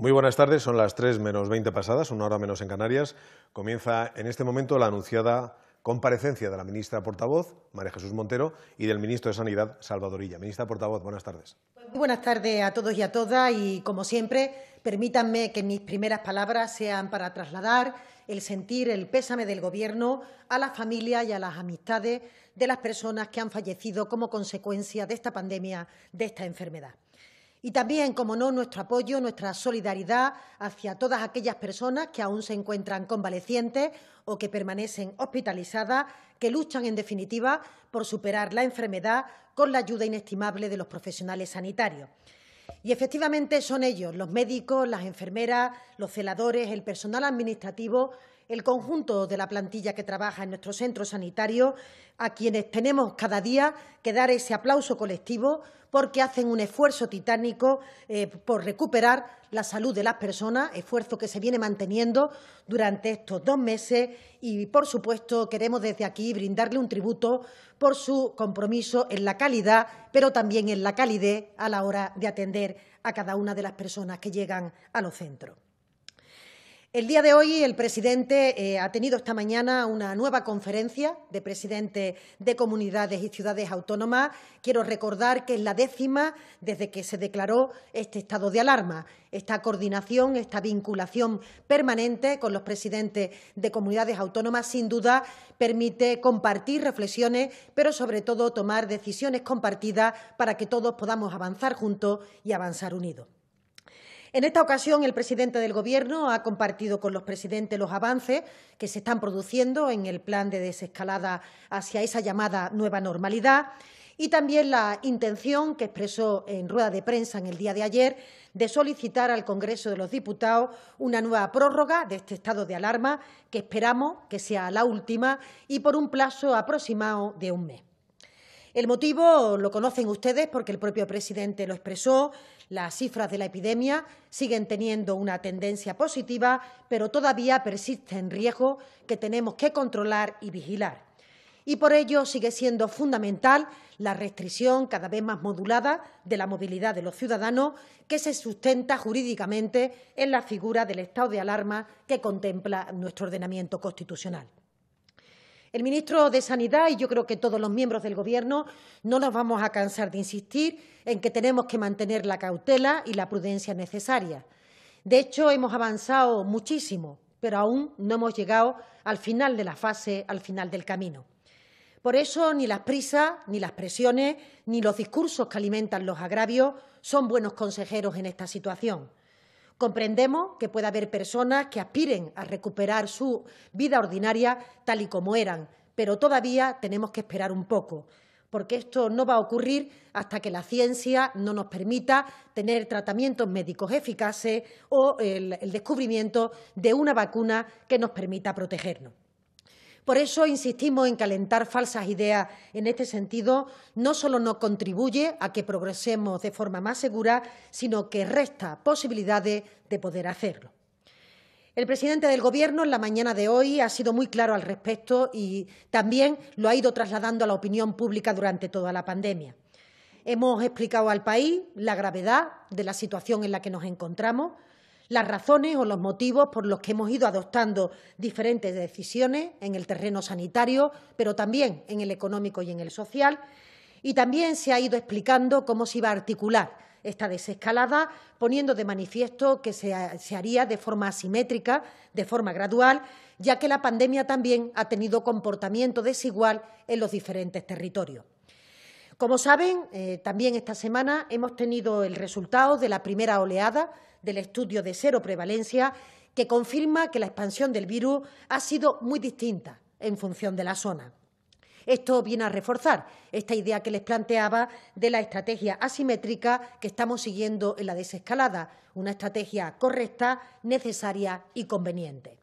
Muy buenas tardes, son las 3 menos veinte pasadas, una hora menos en Canarias. Comienza en este momento la anunciada comparecencia de la ministra portavoz, María Jesús Montero, y del ministro de Sanidad, Salvador Ministra portavoz, buenas tardes. Muy buenas tardes a todos y a todas y, como siempre, permítanme que mis primeras palabras sean para trasladar el sentir, el pésame del Gobierno a las familias y a las amistades de las personas que han fallecido como consecuencia de esta pandemia, de esta enfermedad. Y también, como no, nuestro apoyo, nuestra solidaridad hacia todas aquellas personas que aún se encuentran convalecientes o que permanecen hospitalizadas, que luchan, en definitiva, por superar la enfermedad con la ayuda inestimable de los profesionales sanitarios. Y efectivamente son ellos, los médicos, las enfermeras, los celadores, el personal administrativo, el conjunto de la plantilla que trabaja en nuestro centro sanitario, a quienes tenemos cada día que dar ese aplauso colectivo porque hacen un esfuerzo titánico eh, por recuperar la salud de las personas, esfuerzo que se viene manteniendo durante estos dos meses y, por supuesto, queremos desde aquí brindarle un tributo por su compromiso en la calidad, pero también en la calidez a la hora de atender a cada una de las personas que llegan a los centros. El día de hoy el presidente eh, ha tenido esta mañana una nueva conferencia de presidentes de comunidades y ciudades autónomas. Quiero recordar que es la décima desde que se declaró este estado de alarma. Esta coordinación, esta vinculación permanente con los presidentes de comunidades autónomas, sin duda, permite compartir reflexiones, pero sobre todo tomar decisiones compartidas para que todos podamos avanzar juntos y avanzar unidos. En esta ocasión, el presidente del Gobierno ha compartido con los presidentes los avances que se están produciendo en el plan de desescalada hacia esa llamada nueva normalidad y también la intención que expresó en rueda de prensa en el día de ayer de solicitar al Congreso de los Diputados una nueva prórroga de este estado de alarma que esperamos que sea la última y por un plazo aproximado de un mes. El motivo lo conocen ustedes porque el propio presidente lo expresó, las cifras de la epidemia siguen teniendo una tendencia positiva, pero todavía persisten riesgos que tenemos que controlar y vigilar. Y por ello sigue siendo fundamental la restricción cada vez más modulada de la movilidad de los ciudadanos, que se sustenta jurídicamente en la figura del estado de alarma que contempla nuestro ordenamiento constitucional. El ministro de Sanidad y yo creo que todos los miembros del Gobierno no nos vamos a cansar de insistir en que tenemos que mantener la cautela y la prudencia necesaria. De hecho, hemos avanzado muchísimo, pero aún no hemos llegado al final de la fase, al final del camino. Por eso, ni las prisas, ni las presiones, ni los discursos que alimentan los agravios son buenos consejeros en esta situación. Comprendemos que puede haber personas que aspiren a recuperar su vida ordinaria tal y como eran, pero todavía tenemos que esperar un poco porque esto no va a ocurrir hasta que la ciencia no nos permita tener tratamientos médicos eficaces o el descubrimiento de una vacuna que nos permita protegernos. Por eso insistimos en calentar falsas ideas en este sentido. No solo no contribuye a que progresemos de forma más segura, sino que resta posibilidades de poder hacerlo. El presidente del Gobierno en la mañana de hoy ha sido muy claro al respecto y también lo ha ido trasladando a la opinión pública durante toda la pandemia. Hemos explicado al país la gravedad de la situación en la que nos encontramos, las razones o los motivos por los que hemos ido adoptando diferentes decisiones en el terreno sanitario, pero también en el económico y en el social. Y también se ha ido explicando cómo se iba a articular esta desescalada, poniendo de manifiesto que se, haría de forma asimétrica, de forma gradual, ya que la pandemia también ha tenido comportamiento desigual en los diferentes territorios. Como saben, eh, también esta semana hemos tenido el resultado de la primera oleada del estudio de cero prevalencia que confirma que la expansión del virus ha sido muy distinta en función de la zona. Esto viene a reforzar esta idea que les planteaba de la estrategia asimétrica que estamos siguiendo en la desescalada, una estrategia correcta, necesaria y conveniente.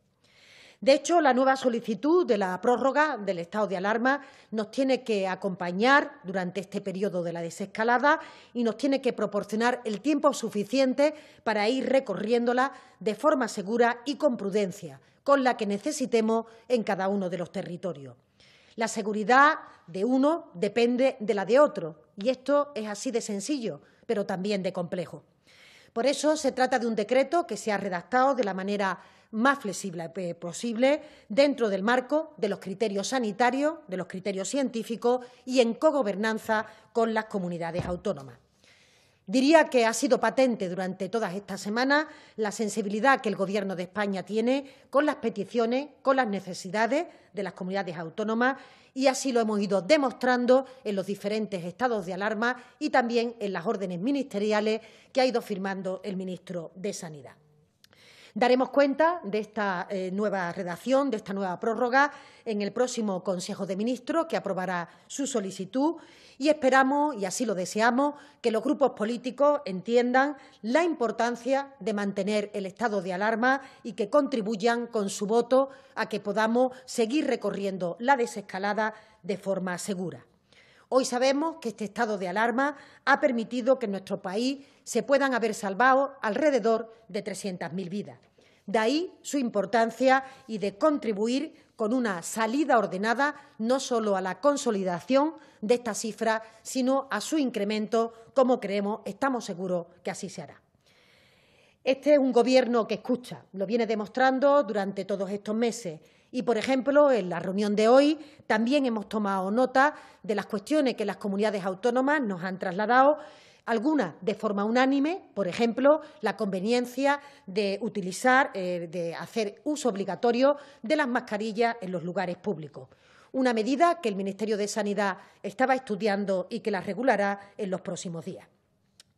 De hecho, la nueva solicitud de la prórroga del estado de alarma nos tiene que acompañar durante este periodo de la desescalada y nos tiene que proporcionar el tiempo suficiente para ir recorriéndola de forma segura y con prudencia, con la que necesitemos en cada uno de los territorios. La seguridad de uno depende de la de otro, y esto es así de sencillo, pero también de complejo. Por eso se trata de un decreto que se ha redactado de la manera más flexible eh, posible dentro del marco de los criterios sanitarios, de los criterios científicos y en cogobernanza con las comunidades autónomas. Diría que ha sido patente durante todas estas semanas la sensibilidad que el Gobierno de España tiene con las peticiones, con las necesidades de las comunidades autónomas y así lo hemos ido demostrando en los diferentes estados de alarma y también en las órdenes ministeriales que ha ido firmando el ministro de Sanidad. Daremos cuenta de esta eh, nueva redacción, de esta nueva prórroga, en el próximo Consejo de Ministros, que aprobará su solicitud, y esperamos, y así lo deseamos, que los grupos políticos entiendan la importancia de mantener el estado de alarma y que contribuyan con su voto a que podamos seguir recorriendo la desescalada de forma segura. Hoy sabemos que este estado de alarma ha permitido que en nuestro país se puedan haber salvado alrededor de 300.000 vidas. De ahí su importancia y de contribuir con una salida ordenada no solo a la consolidación de esta cifra, sino a su incremento, como creemos, estamos seguros que así se hará. Este es un Gobierno que escucha, lo viene demostrando durante todos estos meses, y, por ejemplo, en la reunión de hoy también hemos tomado nota de las cuestiones que las comunidades autónomas nos han trasladado, algunas de forma unánime, por ejemplo, la conveniencia de utilizar, eh, de hacer uso obligatorio de las mascarillas en los lugares públicos una medida que el Ministerio de Sanidad estaba estudiando y que la regulará en los próximos días.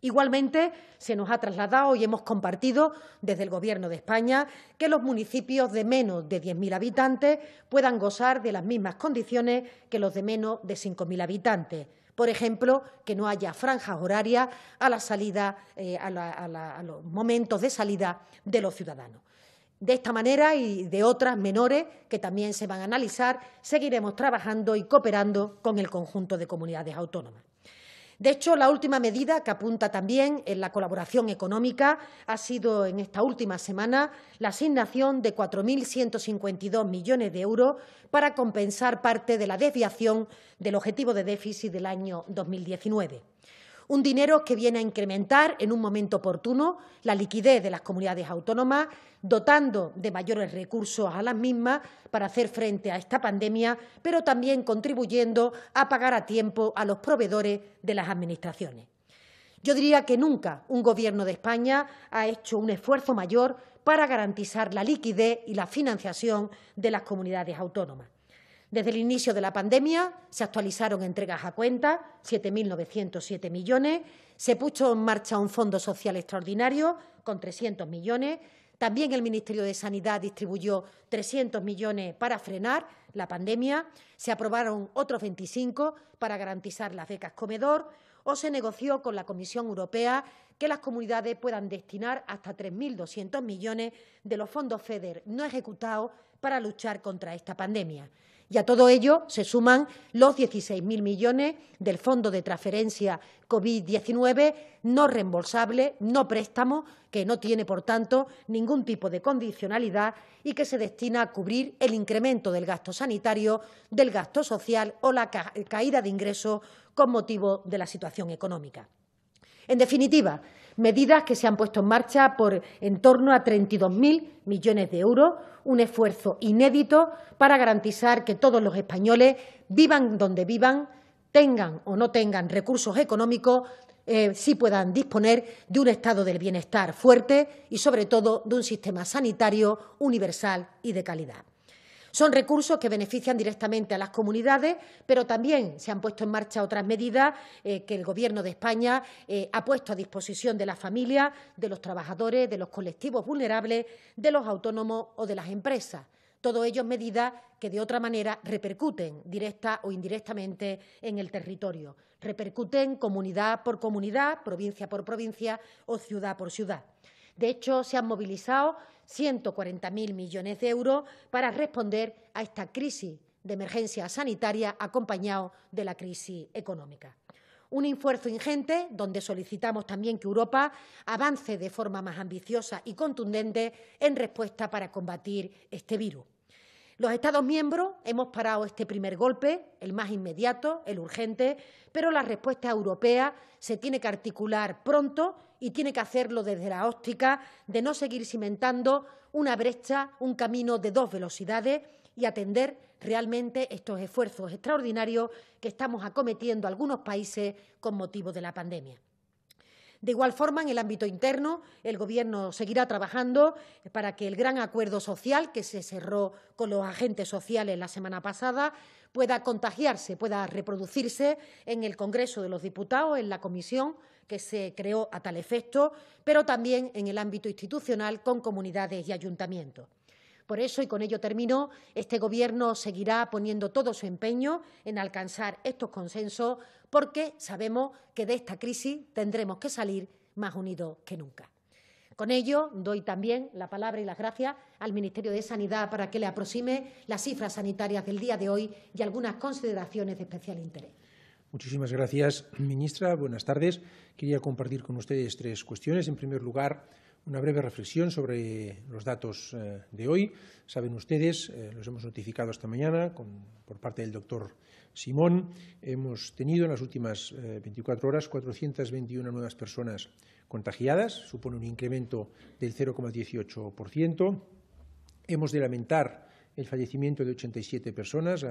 Igualmente, se nos ha trasladado y hemos compartido desde el Gobierno de España que los municipios de menos de 10.000 habitantes puedan gozar de las mismas condiciones que los de menos de 5.000 habitantes. Por ejemplo, que no haya franjas horarias a, la salida, eh, a los momentos de salida de los ciudadanos. De esta manera y de otras menores que también se van a analizar, seguiremos trabajando y cooperando con el conjunto de comunidades autónomas. De hecho, la última medida que apunta también en la colaboración económica ha sido en esta última semana la asignación de 4.152 millones de euros para compensar parte de la desviación del objetivo de déficit del año 2019. Un dinero que viene a incrementar en un momento oportuno la liquidez de las comunidades autónomas, dotando de mayores recursos a las mismas para hacer frente a esta pandemia, pero también contribuyendo a pagar a tiempo a los proveedores de las Administraciones. Yo diría que nunca un Gobierno de España ha hecho un esfuerzo mayor para garantizar la liquidez y la financiación de las comunidades autónomas. Desde el inicio de la pandemia se actualizaron entregas a cuenta, 7.907 millones, se puso en marcha un fondo social extraordinario con 300 millones, también el Ministerio de Sanidad distribuyó 300 millones para frenar la pandemia, se aprobaron otros 25 para garantizar las becas comedor o se negoció con la Comisión Europea que las comunidades puedan destinar hasta 3.200 millones de los fondos FEDER no ejecutados para luchar contra esta pandemia. Y a todo ello se suman los 16.000 millones del Fondo de Transferencia COVID-19 no reembolsable, no préstamo, que no tiene, por tanto, ningún tipo de condicionalidad y que se destina a cubrir el incremento del gasto sanitario, del gasto social o la caída de ingresos con motivo de la situación económica. En definitiva, medidas que se han puesto en marcha por en torno a 32.000 millones de euros, un esfuerzo inédito para garantizar que todos los españoles, vivan donde vivan, tengan o no tengan recursos económicos, eh, sí puedan disponer de un estado del bienestar fuerte y, sobre todo, de un sistema sanitario universal y de calidad. Son recursos que benefician directamente a las comunidades, pero también se han puesto en marcha otras medidas eh, que el Gobierno de España eh, ha puesto a disposición de las familias, de los trabajadores, de los colectivos vulnerables, de los autónomos o de las empresas. Todo ello medidas que de otra manera repercuten directa o indirectamente en el territorio, repercuten comunidad por comunidad, provincia por provincia o ciudad por ciudad. De hecho, se han movilizado 140.000 millones de euros para responder a esta crisis de emergencia sanitaria acompañado de la crisis económica. Un esfuerzo ingente donde solicitamos también que Europa avance de forma más ambiciosa y contundente en respuesta para combatir este virus. Los Estados miembros hemos parado este primer golpe, el más inmediato, el urgente, pero la respuesta europea se tiene que articular pronto y tiene que hacerlo desde la óptica de no seguir cimentando una brecha, un camino de dos velocidades y atender realmente estos esfuerzos extraordinarios que estamos acometiendo algunos países con motivo de la pandemia. De igual forma, en el ámbito interno, el Gobierno seguirá trabajando para que el gran acuerdo social que se cerró con los agentes sociales la semana pasada pueda contagiarse, pueda reproducirse en el Congreso de los Diputados, en la Comisión que se creó a tal efecto, pero también en el ámbito institucional con comunidades y ayuntamientos. Por eso, y con ello termino, este Gobierno seguirá poniendo todo su empeño en alcanzar estos consensos porque sabemos que de esta crisis tendremos que salir más unidos que nunca. Con ello, doy también la palabra y las gracias al Ministerio de Sanidad para que le aproxime las cifras sanitarias del día de hoy y algunas consideraciones de especial interés. Muchísimas gracias, ministra. Buenas tardes. Quería compartir con ustedes tres cuestiones. En primer lugar, una breve reflexión sobre los datos eh, de hoy. Saben ustedes, eh, los hemos notificado esta mañana por parte del doctor Simón. Hemos tenido en las últimas 24 eh, horas 421 nuevas personas contagiadas, supone un incremento del 0,18%. Hemos de lamentar el fallecimiento de 87 personas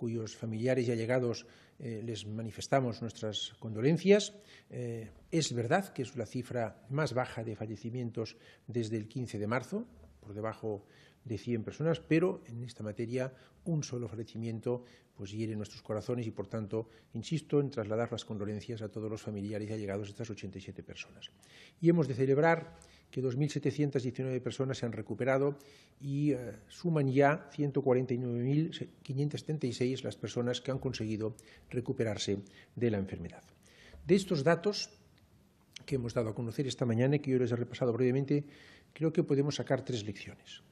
cuyos familiares y allegados eh, les manifestamos nuestras condolencias. Eh, es verdad que es la cifra más baja de fallecimientos desde el 15 de marzo, por debajo de 100 personas, pero en esta materia un solo fallecimiento pues hiere nuestros corazones y por tanto insisto en trasladar las condolencias a todos los familiares y allegados de estas 87 personas. Y hemos de celebrar que 2.719 personas se han recuperado y eh, suman ya 149.576 las personas que han conseguido recuperarse de la enfermedad. De estos datos que hemos dado a conocer esta mañana y que yo les he repasado brevemente, creo que podemos sacar tres lecciones.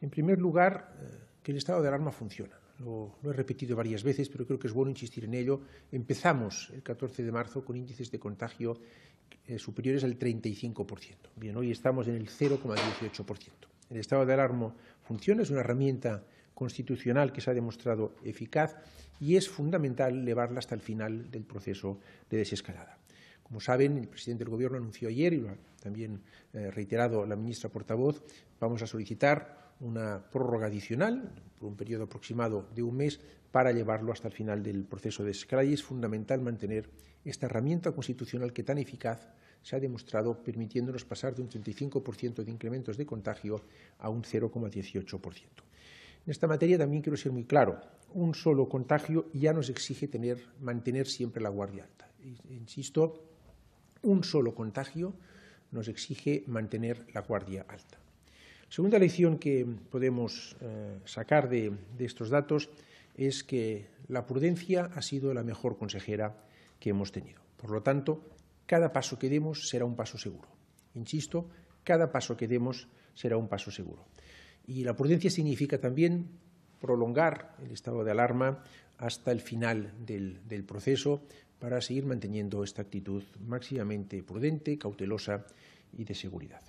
En primer lugar, eh, que el estado de alarma funciona. lo, he repetido varias veces, pero creo que es bueno insistir en ello. Empezamos el 14 de marzo con índices de contagio superiores al 35%. Bien, hoy estamos en el 0,18%. El estado de alarma funciona, es una herramienta constitucional que se ha demostrado eficaz y es fundamental llevarla hasta el final del proceso de desescalada. Como saben, el presidente del Gobierno anunció ayer, y lo ha también eh, reiterado la ministra portavoz, vamos a solicitar una prórroga adicional por un periodo aproximado de un mes para llevarlo hasta el final del proceso de desescalada y es fundamental mantener esta herramienta constitucional que tan eficaz se ha demostrado permitiéndonos pasar de un 35% de incrementos de contagio a un 0,18%. En esta materia también quiero ser muy claro. Un solo contagio ya nos exige tener, mantener siempre la guardia alta. Insisto, un solo contagio nos exige mantener la guardia alta. Segunda lección que podemos eh, sacar de estos datos es que la prudencia ha sido la mejor consejera que hemos tenido. Por lo tanto, cada paso que demos será un paso seguro. Insisto, cada paso que demos será un paso seguro. Y la prudencia significa también prolongar el estado de alarma hasta el final del, proceso para seguir manteniendo esta actitud máximamente prudente, cautelosa y de seguridad.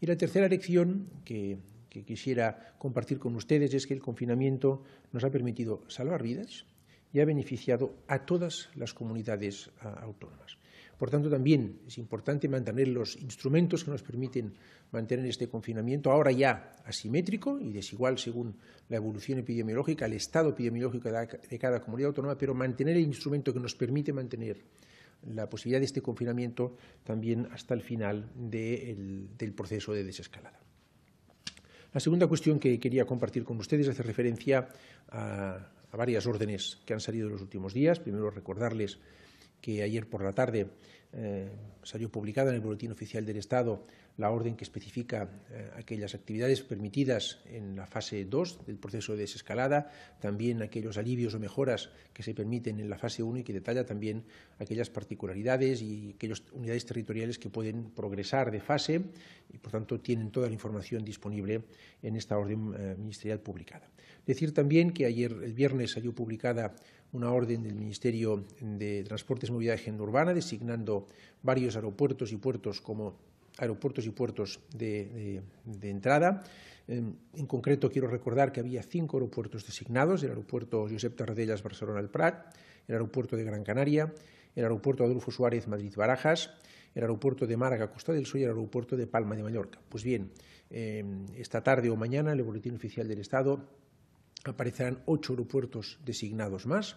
Y la tercera lección que quisiera compartir con ustedes es que el confinamiento nos ha permitido salvar vidas, y ha beneficiado a todas las comunidades ah, autónomas. Por tanto, también es importante mantener los instrumentos que nos permiten mantener este confinamiento, ahora ya asimétrico y desigual según la evolución epidemiológica, el estado epidemiológico de cada comunidad autónoma, pero mantener el instrumento que nos permite mantener la posibilidad de este confinamiento también hasta el final del proceso de desescalada. La segunda cuestión que quería compartir con ustedes hace referencia a varias órdenes que han salido en los últimos días. Primero, recordarles que ayer por la tarde eh, salió publicada en el Boletín Oficial del Estado la orden que especifica eh, aquellas actividades permitidas en la fase 2 del proceso de desescalada, también aquellos alivios o mejoras que se permiten en la fase 1 y que detalla también aquellas particularidades y aquellas unidades territoriales que pueden progresar de fase y, por tanto, tienen toda la información disponible en esta orden eh, ministerial publicada. Decir también que ayer, el viernes, salió publicada una orden del Ministerio de Transportes y Movilidad y Urbana designando varios aeropuertos y puertos como aeropuertos y puertos de, entrada. En, concreto, quiero recordar que había cinco aeropuertos designados, el aeropuerto Josep Tarradellas Barcelona-El Prat, el aeropuerto de Gran Canaria, el aeropuerto Adolfo Suárez Madrid-Barajas, el aeropuerto de Málaga Costa del Sol y el aeropuerto de Palma de Mallorca. Pues bien, eh, esta tarde o mañana el Boletín Oficial del Estado aparecerán ocho aeropuertos designados más.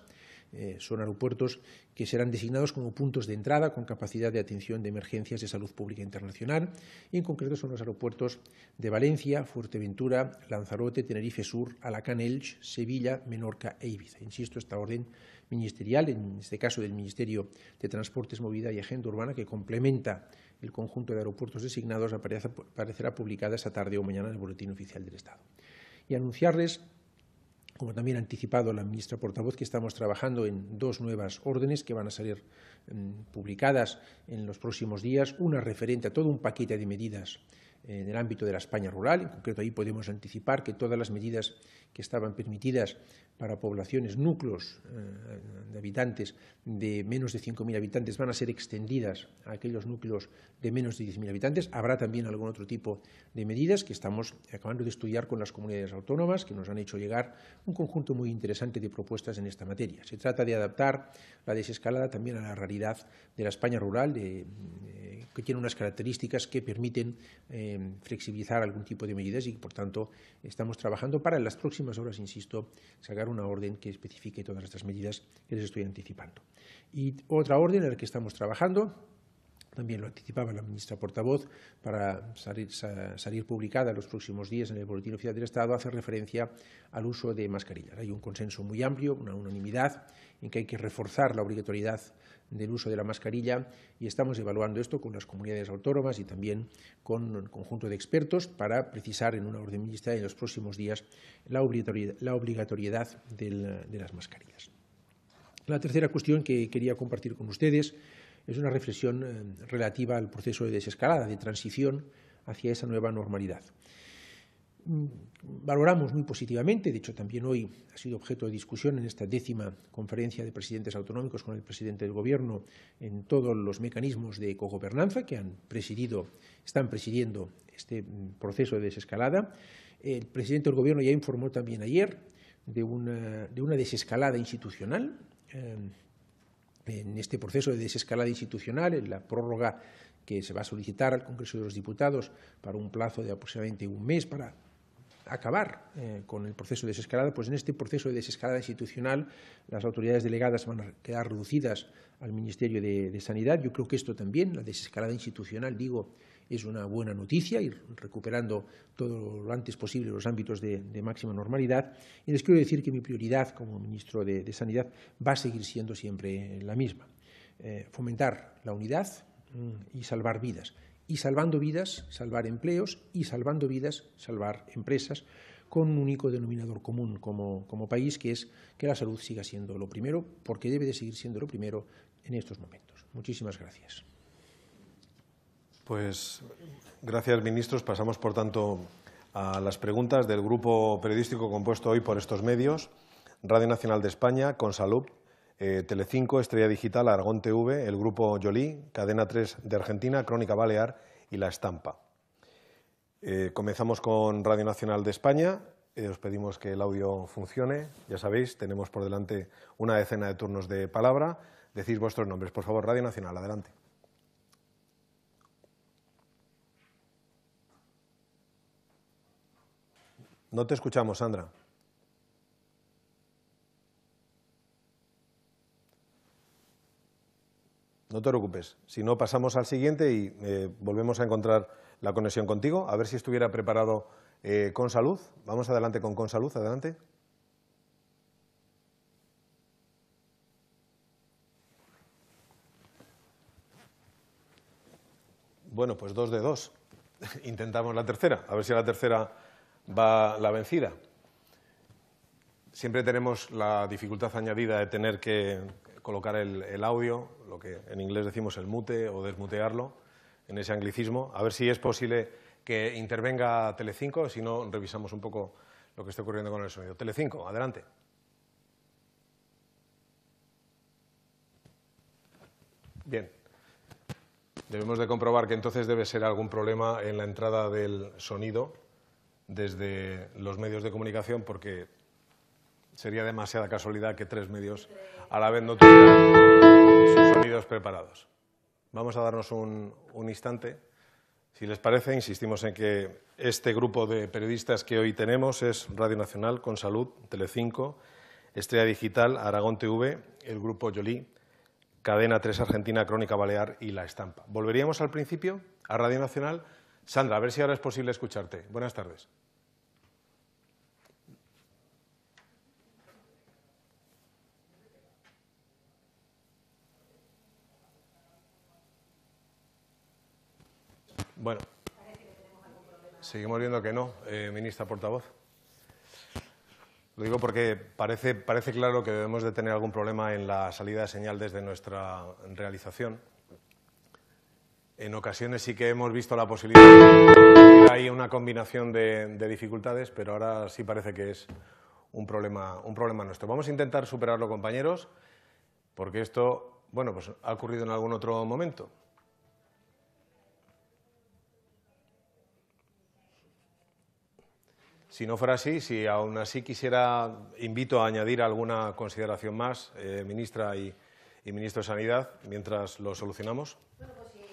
Eh, son aeropuertos que serán designados como puntos de entrada con capacidad de atención de emergencias de salud pública internacional y en concreto son los aeropuertos de Valencia, Fuerteventura, Lanzarote, Tenerife Sur, Alacán, Elche, Sevilla, Menorca e Ibiza. Insisto, esta orden ministerial, en este caso del Ministerio de Transportes, Movilidad y Agenda Urbana, que complementa el conjunto de aeropuertos designados, aparecerá publicada esta tarde o mañana en el Boletín Oficial del Estado. Y anunciarles como también ha anticipado la ministra portavoz, que estamos trabajando en dos nuevas órdenes que van a salir mm, publicadas en los próximos días, una referente a todo un paquete de medidas eh, en el ámbito de la España rural. En concreto, ahí podemos anticipar que todas las medidas que estaban permitidas para poblaciones, núcleos eh, de habitantes de menos de 5.000 habitantes van a ser extendidas a aquellos núcleos de menos de 10.000 habitantes. Habrá también algún otro tipo de medidas que estamos acabando de estudiar con las comunidades autónomas, que nos han hecho llegar un conjunto muy interesante de propuestas en esta materia. Se trata de adaptar la desescalada también a la realidad de la España rural, que tiene unas características que permiten eh, flexibilizar algún tipo de medidas y, por tanto, estamos trabajando para en las próximas horas, insisto, sacar una orden que especifique todas estas medidas que les estoy anticipando. Y otra orden en la que estamos trabajando también lo anticipaba la ministra portavoz, para salir, salir, publicada en los próximos días en el Boletín Oficial del Estado, hace referencia al uso de mascarillas. Hay un consenso muy amplio, una unanimidad, en que hay que reforzar la obligatoriedad del uso de la mascarilla y estamos evaluando esto con las comunidades autónomas y también con un conjunto de expertos para precisar en una orden ministerial en los próximos días la obligatoriedad, de las mascarillas. La tercera cuestión que quería compartir con ustedes es una reflexión eh, relativa al proceso de desescalada, de transición hacia esa nueva normalidad. Mm, valoramos muy positivamente, de hecho también hoy ha sido objeto de discusión en esta décima conferencia de presidentes autonómicos con el presidente del Gobierno en todos los mecanismos de cogobernanza que han presidido, están presidiendo este mm, proceso de desescalada. El presidente del Gobierno ya informó también ayer de una, desescalada institucional. Em, en este proceso de desescalada institucional, en la prórroga que se va a solicitar al Congreso de los Diputados para un plazo de aproximadamente un mes para acabar eh, con el proceso de desescalada, pues en este proceso de desescalada institucional las autoridades delegadas van a quedar reducidas al Ministerio de, Sanidad. Yo creo que esto también, la desescalada institucional, digo, es una buena noticia, ir recuperando todo lo antes posible los ámbitos de, máxima normalidad. Y les quiero decir que mi prioridad como ministro de, Sanidad va a seguir siendo siempre la misma, eh, fomentar la unidad mm, y salvar vidas y salvando vidas, salvar empleos y salvando vidas, salvar empresas, con un único denominador común como, país, que es que la salud siga siendo lo primero, porque debe de seguir siendo lo primero en estos momentos. Muchísimas gracias. Pues gracias, ministros. Pasamos, por tanto, a las preguntas del grupo periodístico compuesto hoy por estos medios, Radio Nacional de España, con Salud. Eh, Telecinco, Estrella Digital, Aragón TV, el Grupo Yolí, Cadena 3 de Argentina, Crónica Balear y La Estampa. Eh, comenzamos con Radio Nacional de España. Eh, os pedimos que el audio funcione. Ya sabéis, tenemos por delante una decena de turnos de palabra. Decís vuestros nombres. Por favor, Radio Nacional, adelante. No te escuchamos, Sandra. No te preocupes. Si no, pasamos al siguiente y eh, volvemos a encontrar la conexión contigo. A ver si estuviera preparado eh, con salud. Vamos adelante con con salud. Adelante. Bueno, pues dos de dos. Intentamos la tercera, a ver si la tercera va la vencida. Siempre tenemos la dificultad añadida de tener que colocar el, audio, lo que en inglés decimos el mute o desmutearlo, en ese anglicismo, a ver si es posible que intervenga Telecinco, si no revisamos un poco lo que está ocurriendo con el sonido. Telecinco, adelante. Bien. Debemos de comprobar que entonces debe ser algún problema en la entrada del sonido desde los medios de comunicación porque sería demasiada casualidad que tres medios a la vez no sus sonidos preparados. Vamos a darnos un, un instante. Si les parece, insistimos en que este grupo de periodistas que hoy tenemos es Radio Nacional, con Salud, Telecinco, Estrella Digital, Aragón TV, el Grupo Yolí, Cadena 3 Argentina, Crónica Balear y La Estampa. Volveríamos al principio, a Radio Nacional. Sandra, a ver si ahora es posible escucharte. Buenas tardes. Bueno, seguimos viendo que no, eh, ministra portavoz. Lo digo porque parece, parece claro que debemos de tener algún problema en la salida de señal desde nuestra realización. En ocasiones sí que hemos visto la posibilidad de que hay una combinación de, de, dificultades, pero ahora sí parece que es un problema, un problema nuestro. Vamos a intentar superarlo, compañeros, porque esto bueno, pues ha ocurrido en algún otro momento. Si no fuera así, si aún así quisiera, invito a añadir alguna consideración más, eh, ministra y, ministro de Sanidad, mientras lo solucionamos. Bueno, pues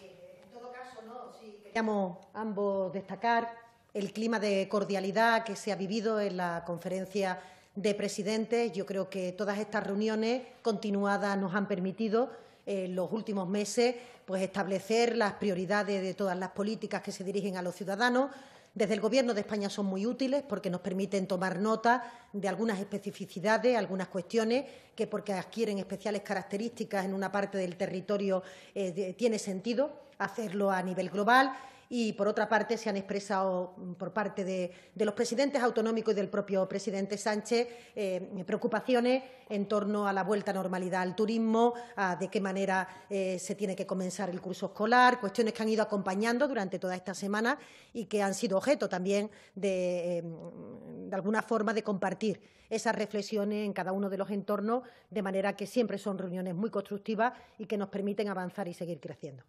en todo caso, ¿no? queríamos ambos destacar el clima de cordialidad que se ha vivido en la conferencia de presidentes. Yo creo que todas estas reuniones continuadas nos han permitido en los últimos meses pues establecer las prioridades de todas las políticas que se dirigen a los ciudadanos, desde el Gobierno de España son muy útiles porque nos permiten tomar nota de algunas especificidades, algunas cuestiones que porque adquieren especiales características en una parte del territorio eh, tiene sentido hacerlo a nivel global y, por otra parte, se han expresado mm, por parte de, los presidentes autonómicos y del propio presidente Sánchez eh, preocupaciones en torno a la vuelta a normalidad al turismo, a de qué manera eh, se tiene que comenzar el curso escolar, cuestiones que han ido acompañando durante toda esta semana y que han sido objeto también em, de alguna forma de compartir esas reflexiones en cada uno de los entornos, de manera que siempre son reuniones muy constructivas y que nos permiten avanzar y seguir creciendo.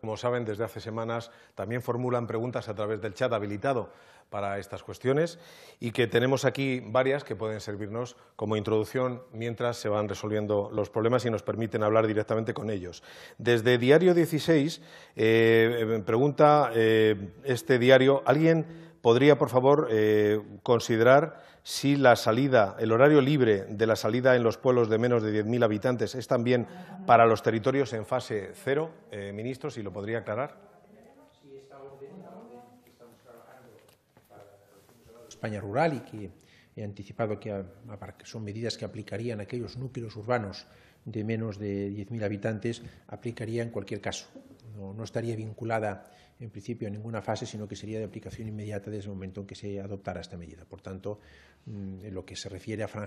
Como saben, desde hace semanas también formulan preguntas a través del chat habilitado para estas cuestiones y que tenemos aquí varias que pueden servirnos como introducción mientras se van resolviendo los problemas y nos permiten hablar directamente con ellos. Desde Diario 16 eh, pregunta eh, este diario, ¿alguien podría, por favor, eh, considerar si la salida, el horario libre de la salida en los pueblos de menos de 10.000 habitantes es también para los territorios en fase cero, ministro, si lo podría aclarar. España Rural y que he anticipado que son medidas que aplicarían aquellos núcleos urbanos de menos de 10.000 habitantes, aplicaría en cualquier caso. No, no, estaría vinculada en principio a ninguna fase, sino que sería de aplicación inmediata desde el momento en que se adoptara esta medida. Por tanto, mm, en lo que se refiere a, a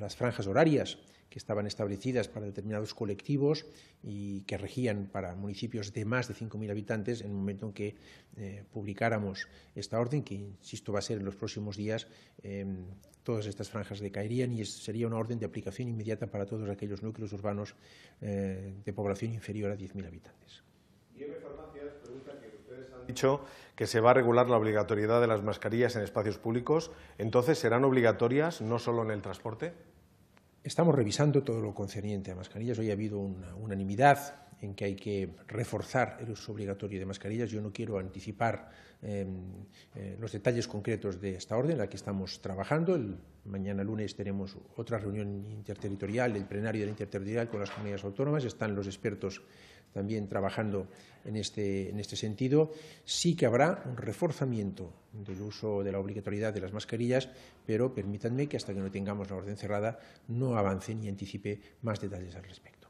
las franjas horarias, que estaban establecidas para determinados colectivos y que regían para municipios de más de 5.000 habitantes en el momento en que eh, publicáramos esta orden, que insisto va a ser en los próximos días, em, todas estas franjas decaerían y sería una orden de aplicación inmediata para todos aquellos núcleos urbanos eh, de población inferior a 10.000 habitantes. Y Farmacias pregunta que ustedes han dicho que se va a regular la obligatoriedad de las mascarillas en espacios públicos, entonces serán obligatorias no solo en el transporte? Estamos revisando todo lo concerniente a mascarillas. Hoy ha habido una unanimidad en que hay que reforzar el uso obligatorio de mascarillas. Yo no quiero anticipar em, eh, los detalles concretos de esta orden, en la que estamos trabajando. El, mañana lunes tenemos otra reunión interterritorial, el plenario del interterritorial con las comunidades autónomas. Están los expertos también trabajando en este, en este sentido. Sí que habrá un reforzamiento del uso de la obligatoriedad de las mascarillas, pero permítanme que hasta que no tengamos la orden cerrada no avance ni anticipe más detalles al respecto.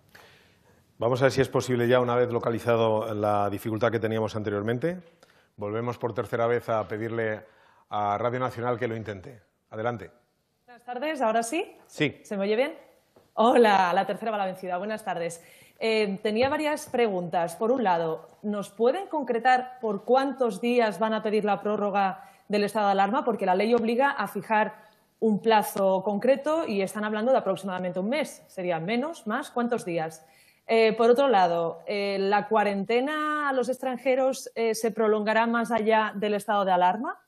Vamos a ver si es posible ya, una vez localizado la dificultad que teníamos anteriormente, volvemos por tercera vez a pedirle a Radio Nacional que lo intente. Adelante. Buenas tardes, ¿ahora sí? Sí. ¿Se me oye bien? Hola, la tercera va la vencida. Buenas tardes. Eh, tenía varias preguntas. Por un lado, ¿nos pueden concretar por cuántos días van a pedir la prórroga del estado de alarma? Porque la ley obliga a fijar un plazo concreto y están hablando de aproximadamente un mes. ¿Sería menos, más? ¿Cuántos días? Eh, por otro lado, eh, ¿la cuarentena a los extranjeros se prolongará más allá del estado de alarma?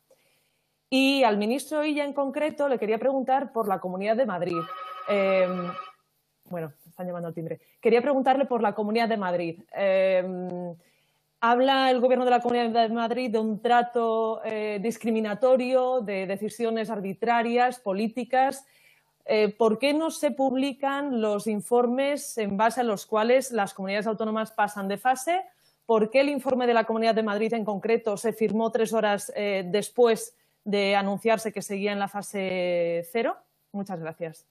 Y al ministro Illa en concreto le quería preguntar por la Comunidad de Madrid. bueno, están llamando al timbre. Quería preguntarle por la Comunidad de Madrid. Eh, habla el Gobierno de la Comunidad de Madrid de un trato eh, discriminatorio, de decisiones arbitrarias, políticas. Eh, ¿Por qué no se publican los informes en base a los cuales las comunidades autónomas pasan de fase? ¿Por qué el informe de la Comunidad de Madrid en concreto se firmó tres horas después de anunciarse que seguía en la fase cero? Muchas gracias.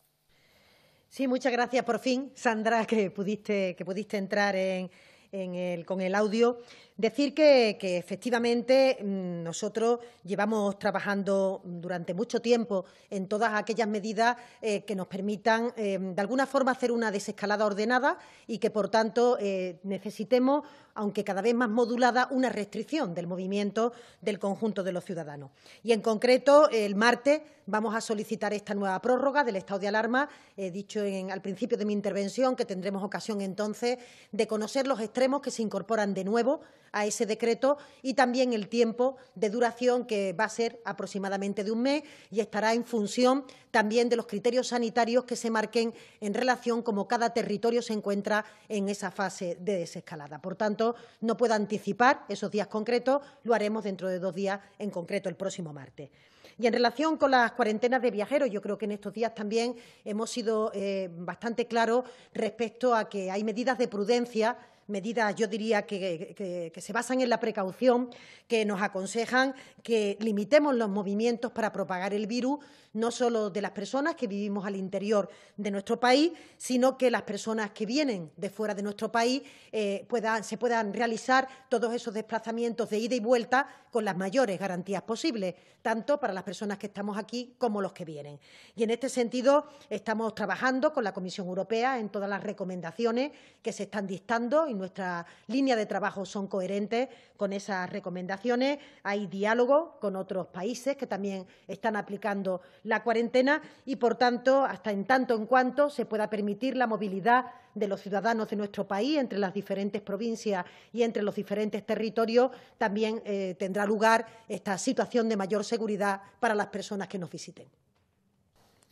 Sí, muchas gracias por fin, Sandra, que pudiste, que pudiste entrar en, el, con el audio. Decir que, efectivamente mm, nosotros llevamos trabajando durante mucho tiempo en todas aquellas medidas eh, que nos permitan, eh, de alguna forma, hacer una desescalada ordenada y que, por tanto, eh, necesitemos, aunque cada vez más modulada, una restricción del movimiento del conjunto de los ciudadanos. Y, en concreto, el martes vamos a solicitar esta nueva prórroga del estado de alarma. He dicho al principio de mi intervención que tendremos ocasión entonces de conocer los extremos que se incorporan de nuevo a ese decreto y también el tiempo de duración que va a ser aproximadamente de un mes y estará en función también de los criterios sanitarios que se marquen en relación como cada territorio se encuentra en esa fase de desescalada. Por tanto, no puedo anticipar esos días concretos, lo haremos dentro de dos días, en concreto el próximo martes. Y en relación con las cuarentenas de viajeros, yo creo que en estos días también hemos sido eh, bastante claros respecto a que hay medidas de prudencia medidas, yo diría, que, se basan en la precaución, que nos aconsejan que limitemos los movimientos para propagar el virus, no solo de las personas que vivimos al interior de nuestro país, sino que las personas que vienen de fuera de nuestro país eh, se puedan realizar todos esos desplazamientos de ida y vuelta con las mayores garantías posibles, tanto para las personas que estamos aquí como los que vienen. Y en este sentido, estamos trabajando con la Comisión Europea en todas las recomendaciones que se están dictando nuestra línea de trabajo son coherentes con esas recomendaciones. Hay diálogo con otros países que también están aplicando la cuarentena y, por tanto, hasta en tanto en cuanto se pueda permitir la movilidad de los ciudadanos de nuestro país entre las diferentes provincias y entre los diferentes territorios, también eh, tendrá lugar esta situación de mayor seguridad para las personas que nos visiten.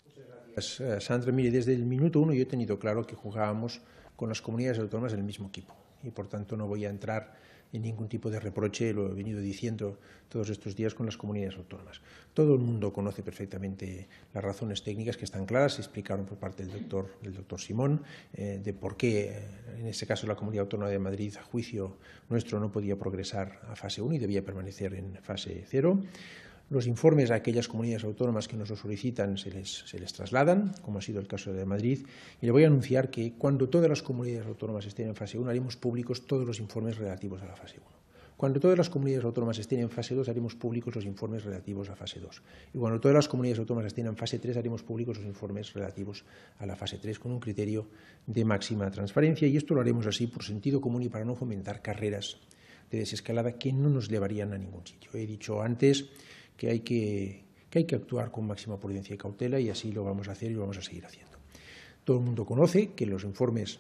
Muchas gracias, eh, Sandra. Mire, desde el minuto uno yo he tenido claro que jugábamos con las comunidades autónomas del mismo equipo. Y por tanto no voy a entrar en ningún tipo de reproche, lo he venido diciendo todos estos días con las comunidades autónomas. Todo el mundo conoce perfectamente las razones técnicas que están claras, se explicaron por parte del doctor, del doctor Simón, eh, de por qué, eh, en ese caso, la Comunidad Autónoma de Madrid, a juicio nuestro, no podía progresar a fase 1 y debía permanecer en fase 0. Los informes a aquellas comunidades autónomas que nos lo solicitan se les, trasladan, como ha sido el caso de Madrid, y le voy a anunciar que cuando todas las comunidades autónomas estén en fase 1 haremos públicos todos los informes relativos a la fase 1. Cuando todas las comunidades autónomas estén en fase 2 haremos públicos los informes relativos a fase 2. Y cuando todas las comunidades autónomas estén en fase 3 haremos públicos los informes relativos a la fase 3 con un criterio de máxima transparencia y esto lo haremos así por sentido común y para no fomentar carreras de desescalada que no nos llevarían a ningún sitio. He dicho antes que hay que, actuar con máxima prudencia y cautela y así lo vamos a hacer y lo vamos a seguir haciendo. Todo el mundo conoce que los informes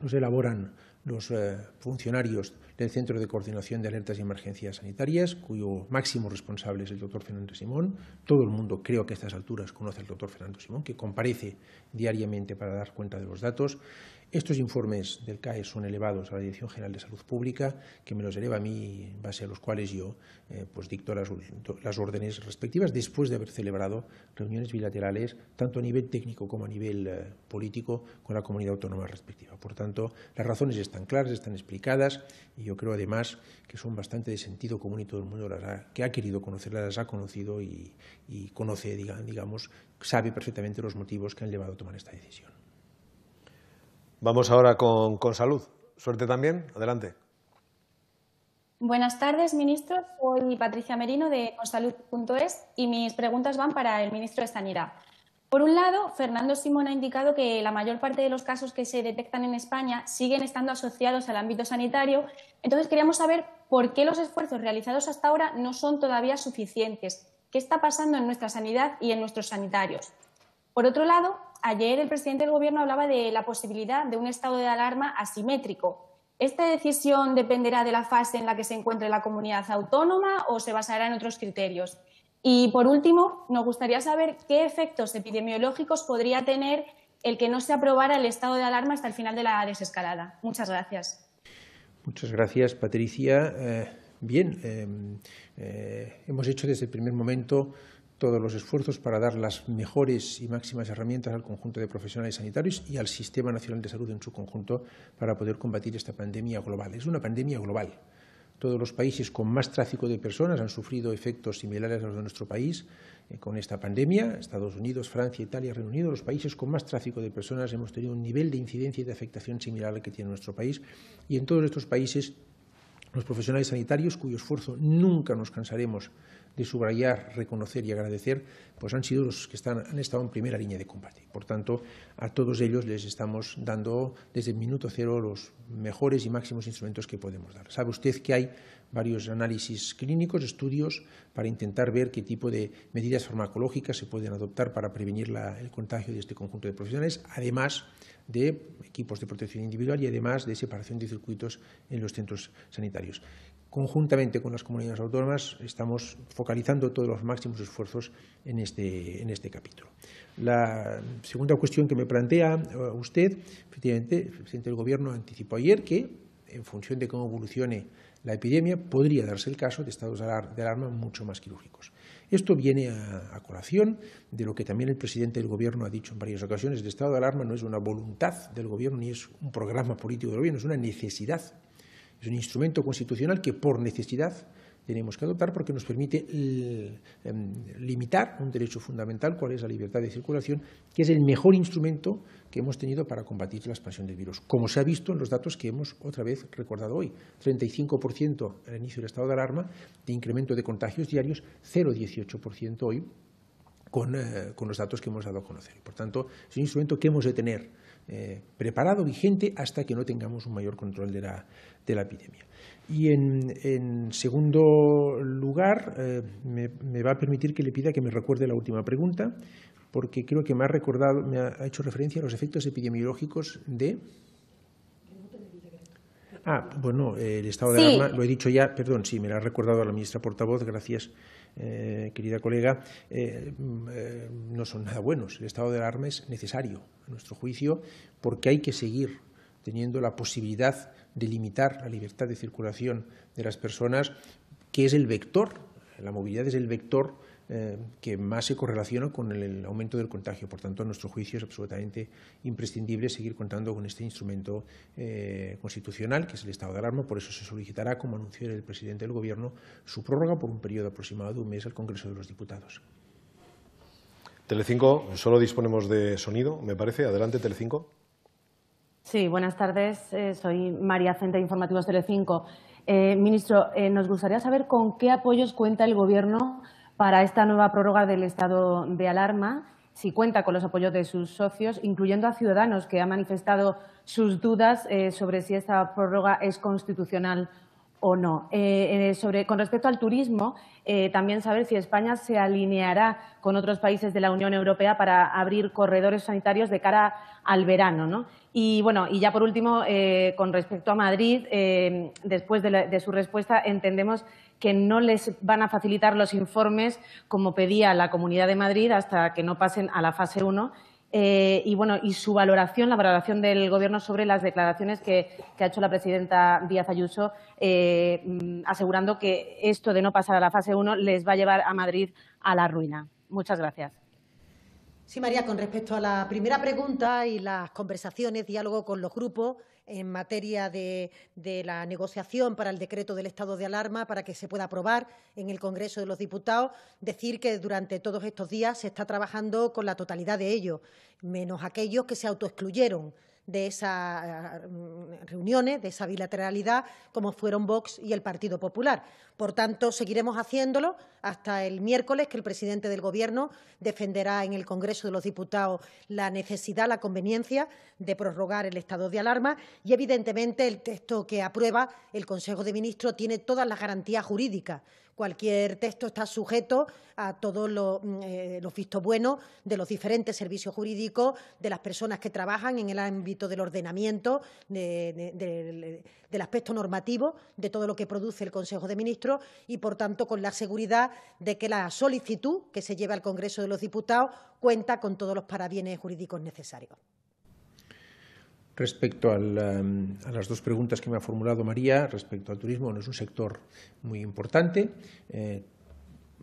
los elaboran los eh, funcionarios del Centro de Coordinación de Alertas y Emergencias Sanitarias, cuyo máximo responsable es el doctor Fernando Simón. Todo el mundo creo que a estas alturas conoce al doctor Fernando Simón, que comparece diariamente para dar cuenta de los datos. Estos informes del CAE son elevados a la Dirección General de Salud Pública, que me los eleva a mí, en base a los cuales yo eh, pues dicto las, órdenes respectivas después de haber celebrado reuniones bilaterales, tanto a nivel técnico como a nivel eh, político, con la comunidad autónoma respectiva. Por tanto, las razones están claras, están explicadas y yo creo además que son bastante de sentido común y todo el mundo que ha querido conocerlas las ha conocido y, y conoce, digamos, sabe perfectamente los motivos que han llevado a tomar esta decisión. Vamos ahora con, salud. Suerte también. Adelante. Buenas tardes, ministro. Soy Patricia Merino de Consalud.es y mis preguntas van para el ministro de Sanidad. Por un lado, Fernando Simón ha indicado que la mayor parte de los casos que se detectan en España siguen estando asociados al ámbito sanitario. Entonces, queríamos saber por qué los esfuerzos realizados hasta ahora no son todavía suficientes. ¿Qué está pasando en nuestra sanidad y en nuestros sanitarios? Por otro lado, ayer el presidente del Gobierno hablaba de la posibilidad de un estado de alarma asimétrico. ¿Esta decisión dependerá de la fase en la que se encuentre la comunidad autónoma o se basará en otros criterios? Y por último, nos gustaría saber qué efectos epidemiológicos podría tener el que no se aprobara el estado de alarma hasta el final de la desescalada. Muchas gracias. Muchas gracias, Patricia. Eh, bien, eh, eh, hemos hecho desde el primer momento todos los esfuerzos para dar las mejores y máximas herramientas al conjunto de profesionales sanitarios y al Sistema Nacional de Salud en su conjunto para poder combatir esta pandemia global. Es una pandemia global. Todos los países con más tráfico de personas han sufrido efectos similares a los de nuestro país eh, con esta pandemia. Estados Unidos, Francia, Italia, Reino Unido, los países con más tráfico de personas hemos tenido un nivel de incidencia y de afectación similar al que tiene nuestro país. Y en todos estos países los profesionales sanitarios, cuyo esfuerzo nunca nos cansaremos de subrayar, reconocer y agradecer, pues han sido los que han estado en primera línea de combate. Por tanto, a todos ellos les estamos dando desde el minuto cero los mejores y máximos instrumentos que podemos dar. Sabe usted que hay varios análisis clínicos, estudios, para intentar ver qué tipo de medidas farmacológicas se pueden adoptar para prevenir el contagio de este conjunto de profesionales. Además, de equipos de protección individual y además de separación de circuitos en los centros sanitarios. Conjuntamente con las comunidades autónomas estamos focalizando todos los máximos esfuerzos en este, este capítulo. La segunda cuestión que me plantea eh, usted, efectivamente, el presidente del Gobierno anticipó ayer que, en función de cómo evolucione la epidemia, podría darse el caso de estados de alarma mucho más quirúrgicos. Esto viene a, colación de lo que también el presidente del Gobierno ha dicho en varias ocasiones. El estado de alarma no es una voluntad del Gobierno ni es un programa político del Gobierno, es una necesidad. Es un instrumento constitucional que por necesidad tenemos que adoptar porque nos permite eh, em, limitar un derecho fundamental, cual es la libertad de circulación, que es el mejor instrumento que hemos tenido para combatir la expansión del virus, como se ha visto en los datos que hemos otra vez recordado hoy. 35% al inicio del estado de alarma, de incremento de contagios diarios, 0,18% hoy con, eh, con, los datos que hemos dado a conocer. Por tanto, es un instrumento que hemos de tener eh, preparado, vigente, hasta que no tengamos un mayor control de la, de la epidemia. Y en, segundo lugar, eh, me, va a permitir que le pida que me recuerde la última pregunta, porque creo que me ha recordado, me ha hecho referencia a los efectos epidemiológicos de. Ah, bueno, el estado de alarma, lo he dicho ya, perdón, sí, me la ha recordado la ministra portavoz, gracias eh, querida colega, eh, mm, eh, no son nada buenos. El estado de alarma es necesario, a nuestro juicio, porque hay que seguir teniendo la posibilidad de limitar la libertad de circulación de las personas, que es el vector, la movilidad es el vector eh, que más se correlaciona con el, aumento del contagio. Por tanto, a nuestro juicio es absolutamente imprescindible seguir contando con este instrumento eh, constitucional, que es el estado de alarma. Por eso se solicitará, como anunció el presidente del Gobierno, su prórroga por un periodo aproximado de un mes al Congreso de los Diputados. Telecinco, solo disponemos de sonido, me parece. Adelante, Telecinco. Sí, buenas tardes. Eh, soy María Centa, Informativos Telecinco. ministro, nos gustaría saber con qué apoyos cuenta el Gobierno para esta nueva prórroga del estado de alarma si cuenta con los apoyos de sus socios, incluyendo a ciudadanos que han manifestado sus dudas eh, sobre si esta prórroga es constitucional o no. Eh, eh, con respecto al turismo, eh, también saber si España se alineará con otros países de la Unión Europea para abrir corredores sanitarios de cara al verano. Y bueno, y ya por último, eh, con respecto a Madrid, eh, después de, de, su respuesta, entendemos que no les van a facilitar los informes como pedía la Comunidad de Madrid hasta que no pasen a la fase 1 eh, y bueno, y su valoración, la valoración del Gobierno sobre las declaraciones que, ha hecho la presidenta Díaz Ayuso, eh, mm, asegurando que esto de no pasar a la fase 1 les va a llevar a Madrid a la ruina. Muchas gracias. Sí, María, con respecto a la primera pregunta y las conversaciones, diálogo con los grupos, en materia de, la negociación para el decreto del estado de alarma para que se pueda aprobar en el Congreso de los Diputados. Decir que durante todos estos días se está trabajando con la totalidad de ellos, menos aquellos que se autoexcluyeron de esas ah, reuniones, de esa bilateralidad, como fueron Vox y el Partido Popular. Por tanto, seguiremos haciéndolo hasta el miércoles, que el presidente del Gobierno defenderá en el Congreso de los Diputados la necesidad, la conveniencia de prorrogar el estado de alarma y, evidentemente, el texto que aprueba el Consejo de Ministros tiene todas las garantías jurídicas. Cualquier texto está sujeto a todos los, mm, eh, vistos buenos de los diferentes servicios jurídicos, de las personas que trabajan en el ámbito del ordenamiento, del aspecto normativo, de todo lo que produce el Consejo de Ministros y, por tanto, con la seguridad de que la solicitud que se lleva al Congreso de los Diputados cuenta con todos los parabienes jurídicos necesarios. Respecto em, a las dos preguntas que me ha formulado María, respecto al turismo, no es un sector muy importante. Eh,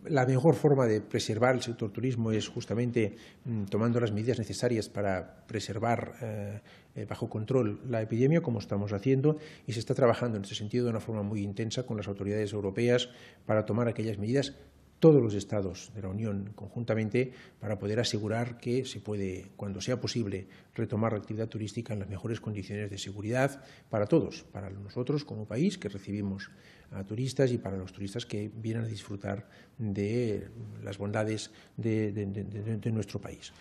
la mejor forma de preservar el sector turismo es justamente mm, tomando las medidas necesarias para preservar eh, eh, bajo control la epidemia, como estamos haciendo, y se está trabajando en este sentido de una forma muy intensa con las autoridades europeas para tomar aquellas medidas todos los estados de la Unión conjuntamente para poder asegurar que se puede, cuando sea posible, retomar la actividad turística en las mejores condiciones de seguridad para todos, para nosotros como país que recibimos a turistas y para los turistas que vienen a disfrutar de las bondades de, nuestro país.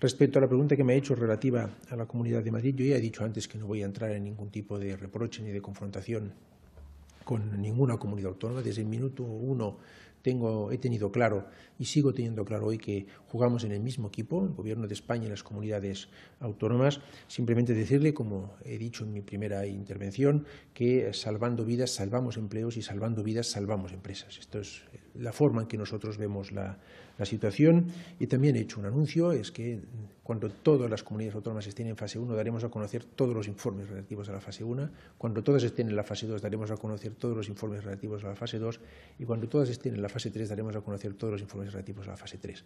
Respecto a la pregunta que me ha hecho relativa a la Comunidad de Madrid, yo ya he dicho antes que no voy a entrar en ningún tipo de reproche ni de confrontación con ninguna comunidad autónoma. Desde el minuto uno tengo, he tenido claro y sigo teniendo claro hoy que jugamos en el mismo equipo, el Gobierno de España y las comunidades autónomas. Simplemente decirle, como he dicho en mi primera intervención, que salvando vidas salvamos empleos y salvando vidas salvamos empresas. Esto es la forma en que nosotros vemos la, la situación. Y también he hecho un anuncio, es que cuando todas las comunidades autónomas estén en fase 1, daremos a conocer todos los informes relativos a la fase 1. Cuando todas estén en la fase 2, daremos a conocer todos los informes relativos a la fase 2. Y cuando todas estén en la fase 3, daremos a conocer todos los informes relativos a la fase 3.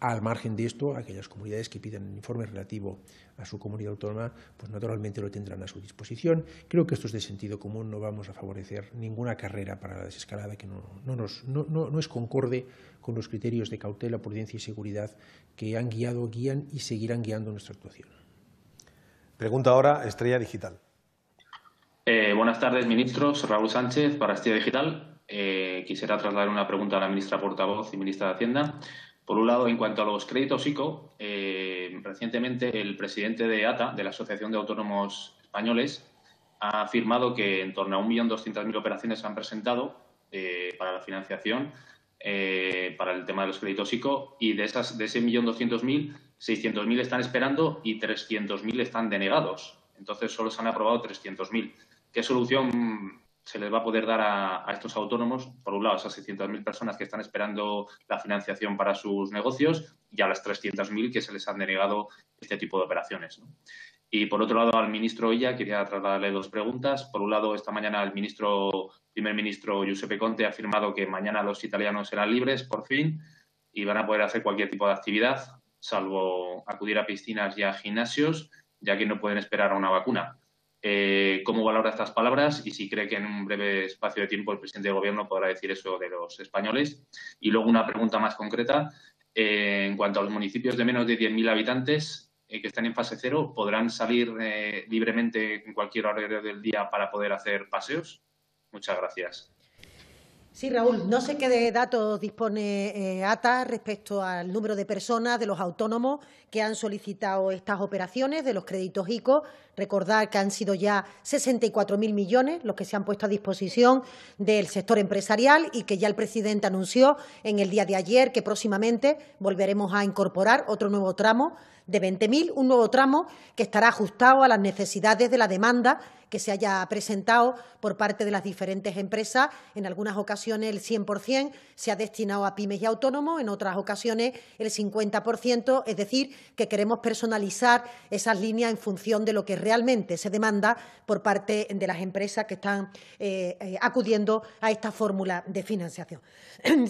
Al margen de esto, aquellas comunidades que pidan informes informe relativo a su comunidad autónoma, pues naturalmente lo tendrán a su disposición. Creo que esto es de sentido común, no vamos a favorecer ninguna carrera para la desescalada que no, nos, no es concorde con los criterios de cautela, prudencia y seguridad que han guiado, guían y seguirán guiando nuestra actuación. Pregunta ahora Estrella Digital. Eh, buenas tardes, ministros. Raúl Sánchez para Estrella Digital. Eh, quisiera trasladar una pregunta a la ministra portavoz y ministra de Hacienda. Por un lado, en cuanto a los créditos ICO, eh, recientemente el presidente de ATA, de la Asociación de Autónomos Españoles, ha afirmado que en torno a 1.200.000 operaciones se han presentado para la financiación eh, para el tema de los créditos ICO y de, esas, de ese millón doscientos mil, seiscientos mil están esperando y trescientos mil están denegados. Entonces solo se han aprobado trescientos mil. ¿Qué solución se les va a poder dar a, estos autónomos? Por un lado, a esas mil personas que están esperando la financiación para sus negocios y a las 300.000 que se les han denegado este tipo de operaciones. Y por otro lado, al ministro Illa quería trasladarle dos preguntas. Por un lado, esta mañana el ministro, primer ministro Giuseppe Conte ha afirmado que mañana los italianos serán libres, por fin, y van a poder hacer cualquier tipo de actividad, salvo acudir a piscinas y a gimnasios, ya que no pueden esperar a una vacuna. Eh, ¿Cómo valora estas palabras y si cree que en un breve espacio de tiempo el presidente de Gobierno podrá decir eso de los españoles? Y luego una pregunta más concreta. Eh, en cuanto a los municipios de menos de 10.000 habitantes, eh, que están en fase cero podrán salir eh, libremente en cualquier horario del día para poder hacer paseos? Muchas gracias. Sí, Raúl, no sé qué de datos dispone eh, ATA respecto al número de personas de los autónomos que han solicitado estas operaciones de los créditos ICO. Recordar que han sido ya 64.000 millones los que se han puesto a disposición del sector empresarial y que ya el presidente anunció en el día de ayer que próximamente volveremos a incorporar otro nuevo tramo de 20.000, un nuevo tramo que estará ajustado a las necesidades de la demanda que se haya presentado por parte de las diferentes empresas. En algunas ocasiones el 100% se ha destinado a pymes y autónomos, en otras ocasiones el 50%, es decir, que queremos personalizar esas líneas en función de lo que realmente se demanda por parte de las empresas que están eh, eh, acudiendo a esta fórmula de financiación.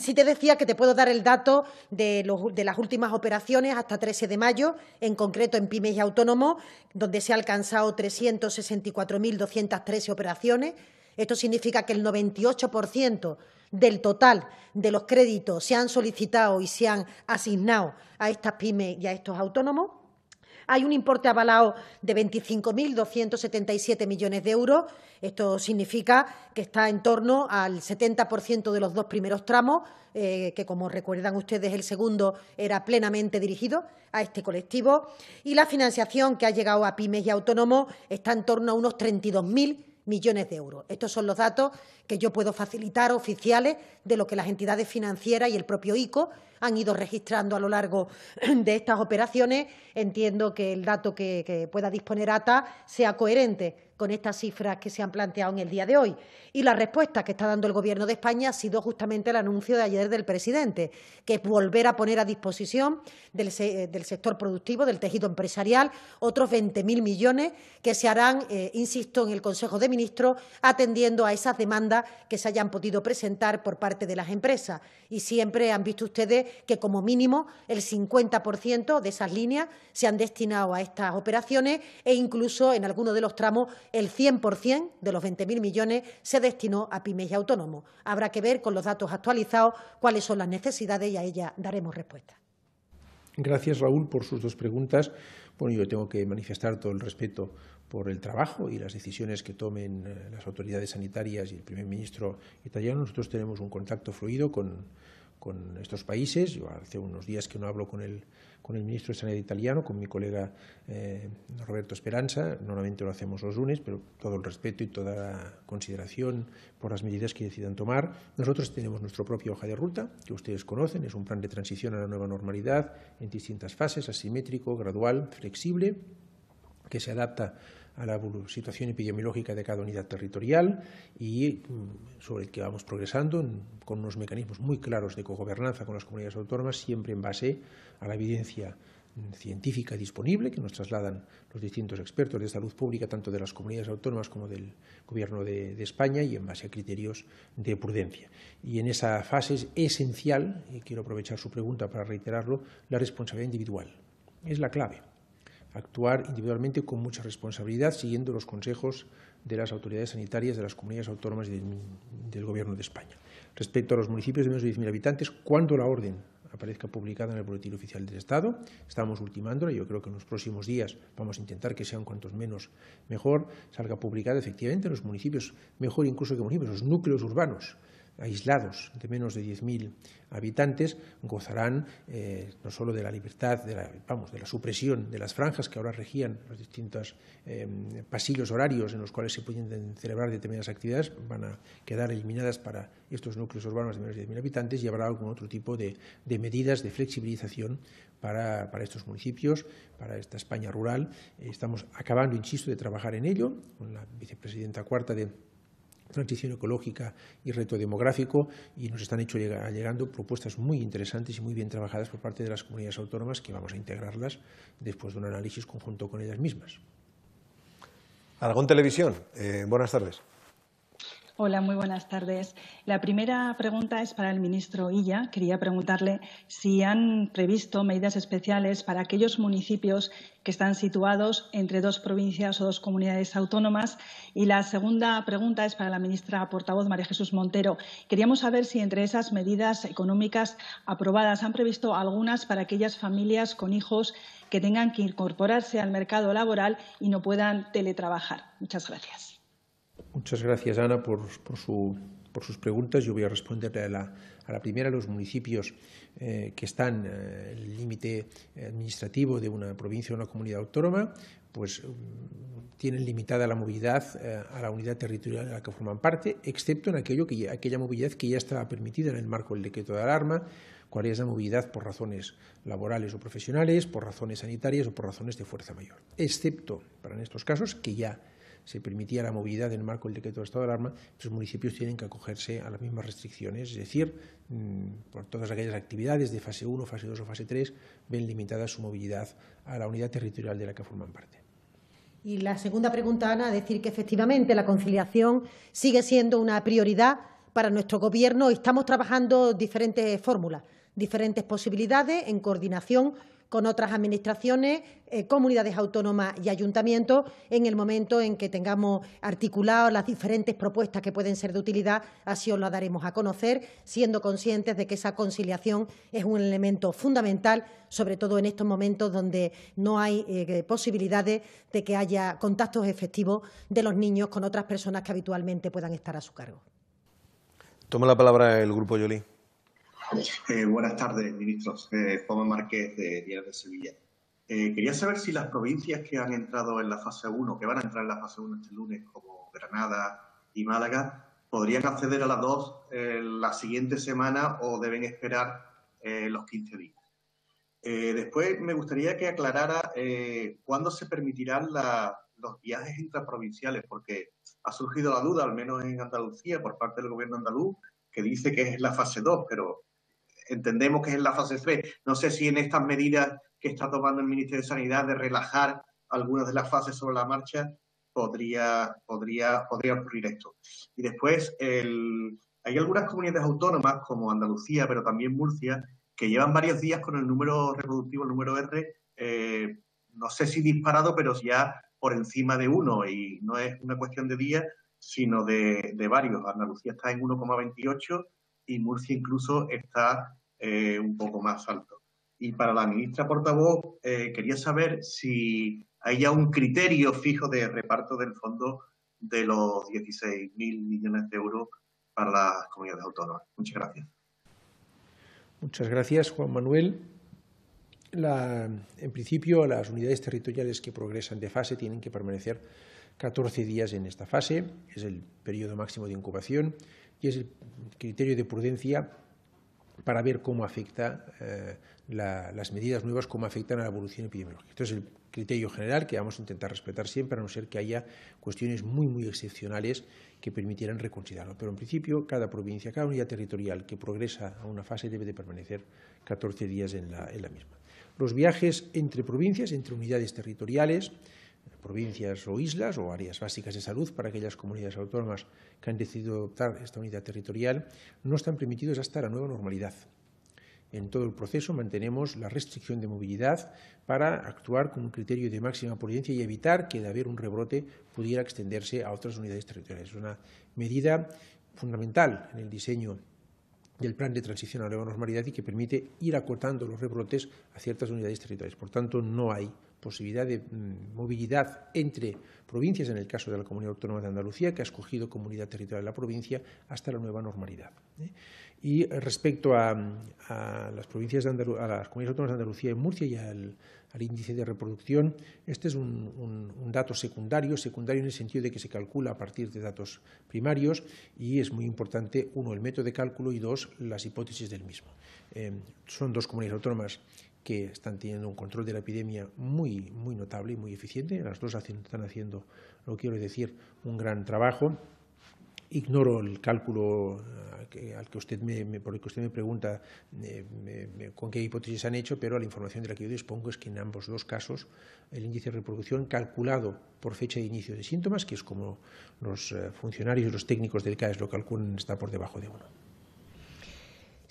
Si te decía que te puedo dar el dato de las últimas operaciones hasta 13 de mayo en concreto en pymes y autónomos, donde se han alcanzado 364.213 operaciones. Esto significa que el 98% del total de los créditos se han solicitado y se han asignado a estas pymes y a estos autónomos. Hay un importe avalado de 25.277 millones de euros. Esto significa que está en torno al 70% de los dos primeros tramos, eh, que, como recuerdan ustedes, el segundo era plenamente dirigido a este colectivo. Y la financiación que ha llegado a pymes y autónomos está en torno a unos 32.000 millones de euros. Estos son los datos que yo puedo facilitar oficiales de lo que las entidades financieras y el propio ICO han ido registrando a lo largo de estas operaciones. Entiendo que el dato que, pueda disponer ATA sea coherente con estas cifras que se han planteado en el día de hoy. Y la respuesta que está dando el Gobierno de España ha sido justamente el anuncio de ayer del presidente, que es volver a poner a disposición del, eh, sector productivo, del tejido empresarial, otros 20.000 millones que se harán, eh, insisto, en el Consejo de Ministros, atendiendo a esas demandas que se hayan podido presentar por parte de las empresas. Y siempre han visto ustedes que, como mínimo, el 50% de esas líneas se han destinado a estas operaciones e incluso en algunos de los tramos el 100% de los 20.000 millones se destinó a pymes y autónomos. Habrá que ver con los datos actualizados cuáles son las necesidades y a ellas daremos respuesta. Gracias, Raúl, por sus dos preguntas. Bueno, yo tengo que manifestar todo el respeto por el trabajo y las decisiones que tomen eh, las autoridades sanitarias y el primer ministro italiano. Nosotros tenemos un contacto fluido con, con estos países. Yo hace unos días que no hablo con él con el ministro de Sanidad italiano, con mi colega eh, Roberto Esperanza. Normalmente lo hacemos los lunes, pero todo el respeto y toda la consideración por las medidas que decidan tomar. Nosotros tenemos nuestra propia hoja de ruta, que ustedes conocen. Es un plan de transición a la nueva normalidad en distintas fases, asimétrico, gradual, flexible, que se adapta a la situación epidemiológica de cada unidad territorial y mm, sobre el que vamos progresando con unos mecanismos muy claros de cogobernanza con las comunidades autónomas, siempre en base a la evidencia mm, científica disponible que nos trasladan los distintos expertos de salud pública, tanto de las comunidades autónomas como del Gobierno de, España, y en base a criterios de prudencia. Y en esa fase es esencial, y quiero aprovechar su pregunta para reiterarlo, la responsabilidad individual. Es la clave actuar individualmente con mucha responsabilidad, siguiendo los consejos de las autoridades sanitarias de las comunidades autónomas y del, Gobierno de España. Respecto a los municipios de menos de 10.000 habitantes, cuando la orden aparezca publicada en el Boletín Oficial del Estado, estamos ultimándola, yo creo que en los próximos días vamos a intentar que sean cuantos menos mejor, salga publicada efectivamente en los municipios, mejor incluso que municipios, los núcleos urbanos, aislados de menos de 10.000 habitantes gozarán eh, no solo de la libertad, de la, vamos, de la supresión de las franjas que ahora regían los distintos em, pasillos horarios en los cuales se pueden celebrar determinadas actividades, van a quedar eliminadas para estos núcleos urbanos de menos de 10.000 habitantes y habrá algún otro tipo de, medidas de flexibilización para, estos municipios, para esta España rural. Eh, estamos acabando, insisto, de trabajar en ello con la vicepresidenta cuarta de transición ecológica y reto demográfico y nos están hecho llegando propuestas muy interesantes y muy bien trabajadas por parte de las comunidades autónomas que vamos a integrarlas después de un análisis conjunto con ellas mismas. Aragón Televisión, eh, buenas tardes. Hola, muy buenas tardes. La primera pregunta es para el ministro Illa. Quería preguntarle si han previsto medidas especiales para aquellos municipios que están situados entre dos provincias o dos comunidades autónomas. Y la segunda pregunta es para la ministra portavoz María Jesús Montero. Queríamos saber si entre esas medidas económicas aprobadas han previsto algunas para aquellas familias con hijos que tengan que incorporarse al mercado laboral y no puedan teletrabajar. Muchas gracias. Muchas gracias, Ana, por, sus preguntas. Yo voy a responder a la, a primera. Los municipios eh, que están eh, en el límite administrativo de una provincia o una comunidad autónoma, pues mm, tienen limitada la movilidad eh, a la unidad territorial de la que forman parte, excepto en aquello que aquella movilidad que ya estaba permitida en el marco del decreto de alarma, cuál es la movilidad por razones laborales o profesionales, por razones sanitarias o por razones de fuerza mayor, excepto para en estos casos que ya se permitía la movilidad en el marco del decreto de estado de alarma, los pues municipios tienen que acogerse a las mismas restricciones, es decir, mm, por todas aquellas actividades de fase 1, fase 2 o fase 3 ven limitada su movilidad a la unidad territorial de la que forman parte. Y la segunda pregunta, Ana, decir que efectivamente la conciliación sigue siendo una prioridad para nuestro Gobierno. Estamos trabajando diferentes fórmulas, diferentes posibilidades en coordinación con otras administraciones, eh, comunidades autónomas y ayuntamientos en el momento en que tengamos articulado las diferentes propuestas que pueden ser de utilidad, así os las daremos a conocer, siendo conscientes de que esa conciliación es un elemento fundamental, sobre todo en estos momentos donde no hay eh, posibilidades de que haya contactos efectivos de los niños con otras personas que habitualmente puedan estar a su cargo. Toma la palabra el Grupo Yolí. Eh, buenas tardes, ministros. Eh, Juan Márquez, de Díaz de Sevilla. Eh, quería saber si las provincias que han entrado en la fase 1, que van a entrar en la fase 1 este lunes, como Granada y Málaga, podrían acceder a las dos eh, la siguiente semana o deben esperar los 15 días. después me gustaría que aclarara cuándo se permitirán los viajes intraprovinciales, porque ha surgido la duda, al menos en Andalucía, por parte del gobierno andaluz, que dice que es la fase 2, pero entendemos que es en la fase 3. No sé si en estas medidas que está tomando el Ministerio de Sanidad de relajar algunas de las fases sobre la marcha podría, podría, podría ocurrir esto. Y después, el, hay algunas comunidades autónomas como Andalucía, pero también Murcia, que llevan varios días con el número reproductivo, el número R, eh, no sé si disparado, pero ya por encima de uno. Y no es una cuestión de días, sino de, de varios. Andalucía está en 1,28 y Murcia incluso está eh, un poco más alto. Y para la ministra portavoz, eh, quería saber si hay ya un criterio fijo de reparto del fondo de los 16.000 millones de euros para las comunidades autónomas. Muchas gracias. Muchas gracias, Juan Manuel. en principio, las unidades territoriales que progresan de fase tienen que permanecer 14 días en esta fase, es el periodo máximo de incubación y es el criterio de prudencia para ver cómo afecta eh, las medidas nuevas, cómo afectan a la evolución epidemiológica. Esto es el criterio general que vamos a intentar respetar siempre, a no ser que haya cuestiones muy, muy excepcionales que permitieran reconsiderarlo. Pero en principio, cada provincia, cada unidad territorial que progresa a una fase debe de permanecer 14 días en la misma. Los viajes entre provincias, entre unidades territoriales, provincias o islas o áreas básicas de salud para aquellas comunidades autónomas que han decidido adoptar esta unidad territorial no están permitidos hasta la nueva normalidad. En todo el proceso mantenemos la restricción de movilidad para actuar con un criterio de máxima prudencia y evitar que de haber un rebrote pudiera extenderse a otras unidades territoriales. Es una medida fundamental en el diseño del plan de transición a la nueva normalidad y que permite ir acortando los rebrotes a ciertas unidades territoriales. Por tanto, no hay posibilidad de mm, movilidad entre provincias, en el caso de la Comunidad Autónoma de Andalucía, que ha escogido comunidad territorial de la provincia hasta la nueva normalidad. ¿eh? Y respecto mm, a, las provincias de las comunidades autónomas de Andalucía y Murcia y al, índice de reproducción, este es un, dato secundario, secundario en el sentido de que se calcula a partir de datos primarios y es muy importante, uno, el método de cálculo y dos, las hipótesis del mismo. Eh, son dos comunidades autónomas que están teniendo un control de la epidemia muy, muy notable y muy eficiente. Las dos están haciendo, lo quiero decir, un gran trabajo. Ignoro el cálculo eh, al que usted me, por el que usted me pregunta eh, con qué hipótesis han hecho, pero la información de la que yo dispongo es que en ambos dos casos el índice de reproducción calculado por fecha de inicio de síntomas, que es como los eh, funcionarios y los técnicos del CAES lo calculan, está por debajo de uno.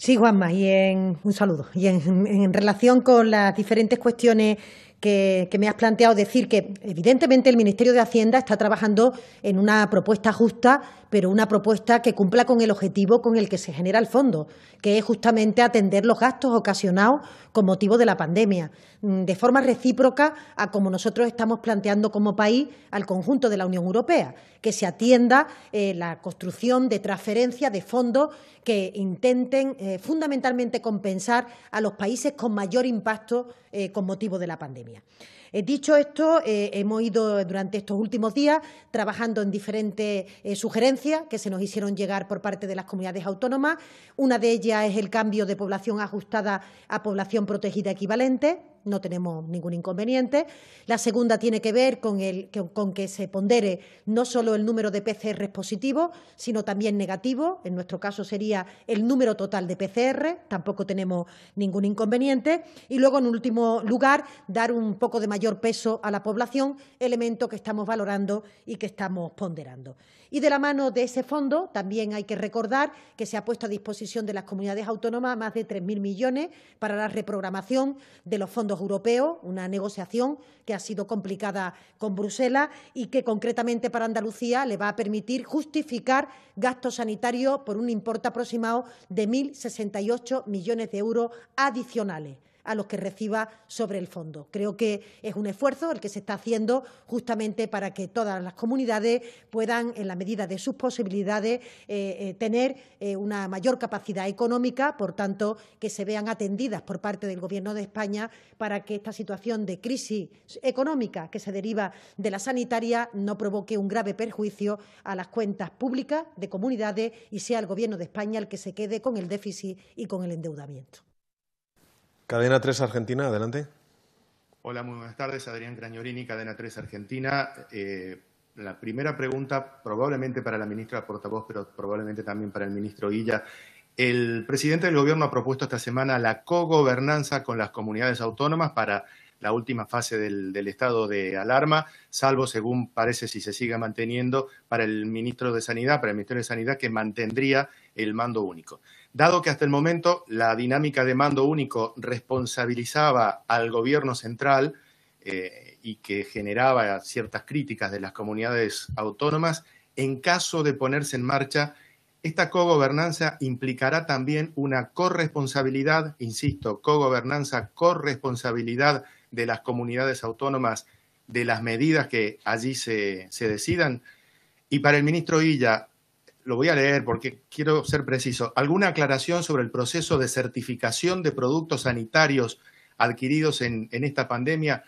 Sí, Juanma, y en, un saludo. Y en, en relación con las diferentes cuestiones que, me has planteado decir que, evidentemente, el Ministerio de Hacienda está trabajando en una propuesta justa, pero una propuesta que cumpla con el objetivo con el que se genera el fondo, que es justamente atender los gastos ocasionados con motivo de la pandemia, mm, de forma recíproca a como nosotros estamos planteando como país al conjunto de la Unión Europea, que se atienda eh, la construcción de transferencias de fondos que intenten eh, fundamentalmente compensar a los países con mayor impacto eh, con motivo de la pandemia. Eh, dicho esto, eh, hemos ido durante estos últimos días trabajando en diferentes sugerencias que se nos hicieron llegar por parte de las comunidades autónomas. Una de ellas es el cambio de población ajustada a población protegida equivalente no tenemos ningún inconveniente. La segunda tiene que ver con, el, que se pondere no solo el número de PCR positivos, sino también negativos. En nuestro caso sería el número total de PCR, tampoco tenemos ningún inconveniente. Y luego, en último lugar, dar un poco de mayor peso a la población, elemento que estamos valorando y que estamos ponderando. Y de la mano de ese fondo, también hay que recordar que se ha puesto a disposición de las comunidades autónomas más de 3.000 millones para la reprogramación de los fondos europeos, una negociación que ha sido complicada con Bruselas y que concretamente para Andalucía le va a permitir justificar gastos sanitarios por un importe aproximado de 1.068 millones de euros adicionales a los que reciba sobre el fondo. Creo que es un esfuerzo el que se está haciendo justamente para que todas las comunidades puedan, en la medida de sus posibilidades, eh, eh, tener eh, una mayor capacidad económica, por tanto, que se vean atendidas por parte del Gobierno de España para que esta situación de crisis económica que se deriva de la sanitaria no provoque un grave perjuicio a las cuentas públicas de comunidades y sea el Gobierno de España el que se quede con el déficit y con el endeudamiento. Cadena 3 Argentina, adelante. Hola, muy buenas tardes. Adrián Grañorini, Cadena 3 Argentina. Eh, la primera pregunta, probablemente para la ministra portavoz, pero probablemente también para el ministro Illa. El presidente del gobierno ha propuesto esta semana la cogobernanza con las comunidades autónomas para la última fase del, estado de alarma, salvo, según parece, si se sigue manteniendo para el ministro de Sanidad, para el Ministerio de Sanidad, que mantendría el mando único. Dado que hasta el momento la dinámica de mando único responsabilizaba al gobierno central eh, y que generaba ciertas críticas de las comunidades autónomas, en caso de ponerse en marcha, esta cogobernanza implicará también una corresponsabilidad, insisto, cogobernanza, corresponsabilidad de las comunidades autónomas, de las medidas que allí se, decidan. Y para el ministro Illa, lo voy a leer porque quiero ser preciso, alguna aclaración sobre el proceso de certificación de productos sanitarios adquiridos en, en esta pandemia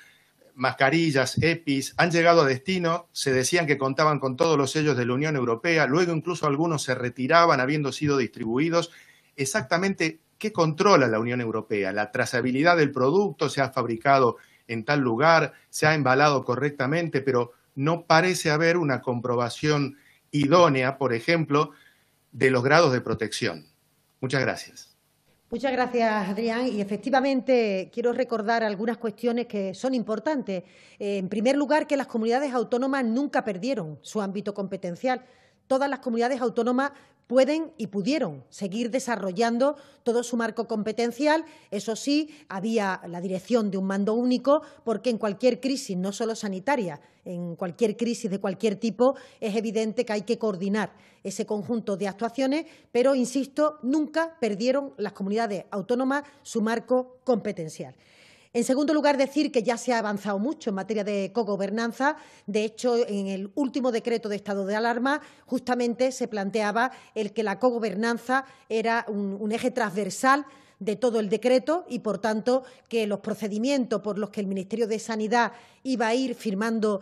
mascarillas, EPIs, han llegado a destino, se decían que contaban con todos los sellos de la Unión Europea, luego incluso algunos se retiraban habiendo sido distribuidos. Exactamente ¿Qué controla la Unión Europea? La trazabilidad del producto se ha fabricado en tal lugar, se ha embalado correctamente, pero no parece haber una comprobación idónea, por ejemplo, de los grados de protección. Muchas gracias. Muchas gracias, Adrián. Y efectivamente, quiero recordar algunas cuestiones que son importantes. Eh, en primer lugar, que las comunidades autónomas nunca perdieron su ámbito competencial. Todas las comunidades autónomas pueden y pudieron seguir desarrollando todo su marco competencial. Eso sí, había la dirección de un mando único, porque en cualquier crisis, no solo sanitaria, en cualquier crisis de cualquier tipo, es evidente que hay que coordinar ese conjunto de actuaciones, pero, insisto, nunca perdieron las comunidades autónomas su marco competencial. En segundo lugar, decir que ya se ha avanzado mucho en materia de cogobernanza. De hecho, en el último decreto de estado de alarma, justamente se planteaba el que la cogobernanza era un, eje transversal de todo el decreto y, por tanto, que los procedimientos por los que el Ministerio de Sanidad iba a ir firmando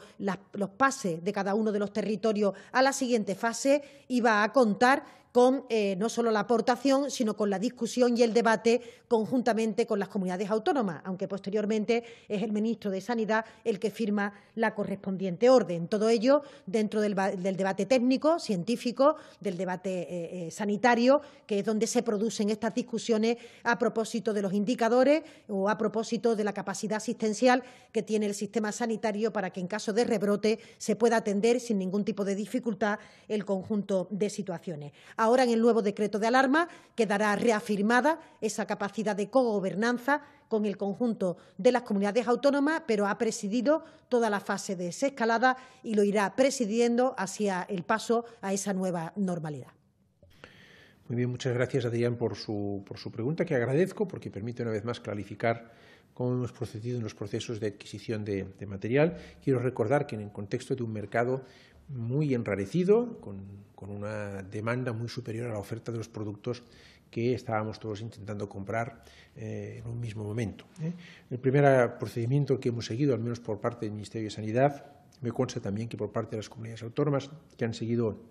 los pases de cada uno de los territorios a la siguiente fase iba a contar con eh, no solo la aportación, sino con la discusión y el debate conjuntamente con las comunidades autónomas, aunque posteriormente es el ministro de Sanidad el que firma la correspondiente orden. Todo ello dentro del, debate técnico, científico, del debate eh, eh, sanitario, que es donde se producen estas discusiones a propósito de los indicadores o a propósito de la capacidad asistencial que tiene el sistema sanitario para que en caso de rebrote se pueda atender sin ningún tipo de dificultad el conjunto de situaciones. Ahora en el nuevo decreto de alarma quedará reafirmada esa capacidad de cogobernanza con el conjunto de las comunidades autónomas, pero ha presidido toda la fase de desescalada y lo irá presidiendo hacia el paso a esa nueva normalidad. Muy bien, muchas gracias, Adrián, por su, por su pregunta, que agradezco porque permite una vez más clarificar cómo hemos procedido en los procesos de adquisición de material. Quiero recordar que en el contexto de un mercado muy enrarecido, con, una demanda muy superior a la oferta de los productos que estábamos todos intentando comprar eh, en un mismo momento. ¿eh? El primer procedimiento que hemos seguido, al menos por parte del Ministerio de Sanidad, me consta también que por parte de las comunidades autónomas que han seguido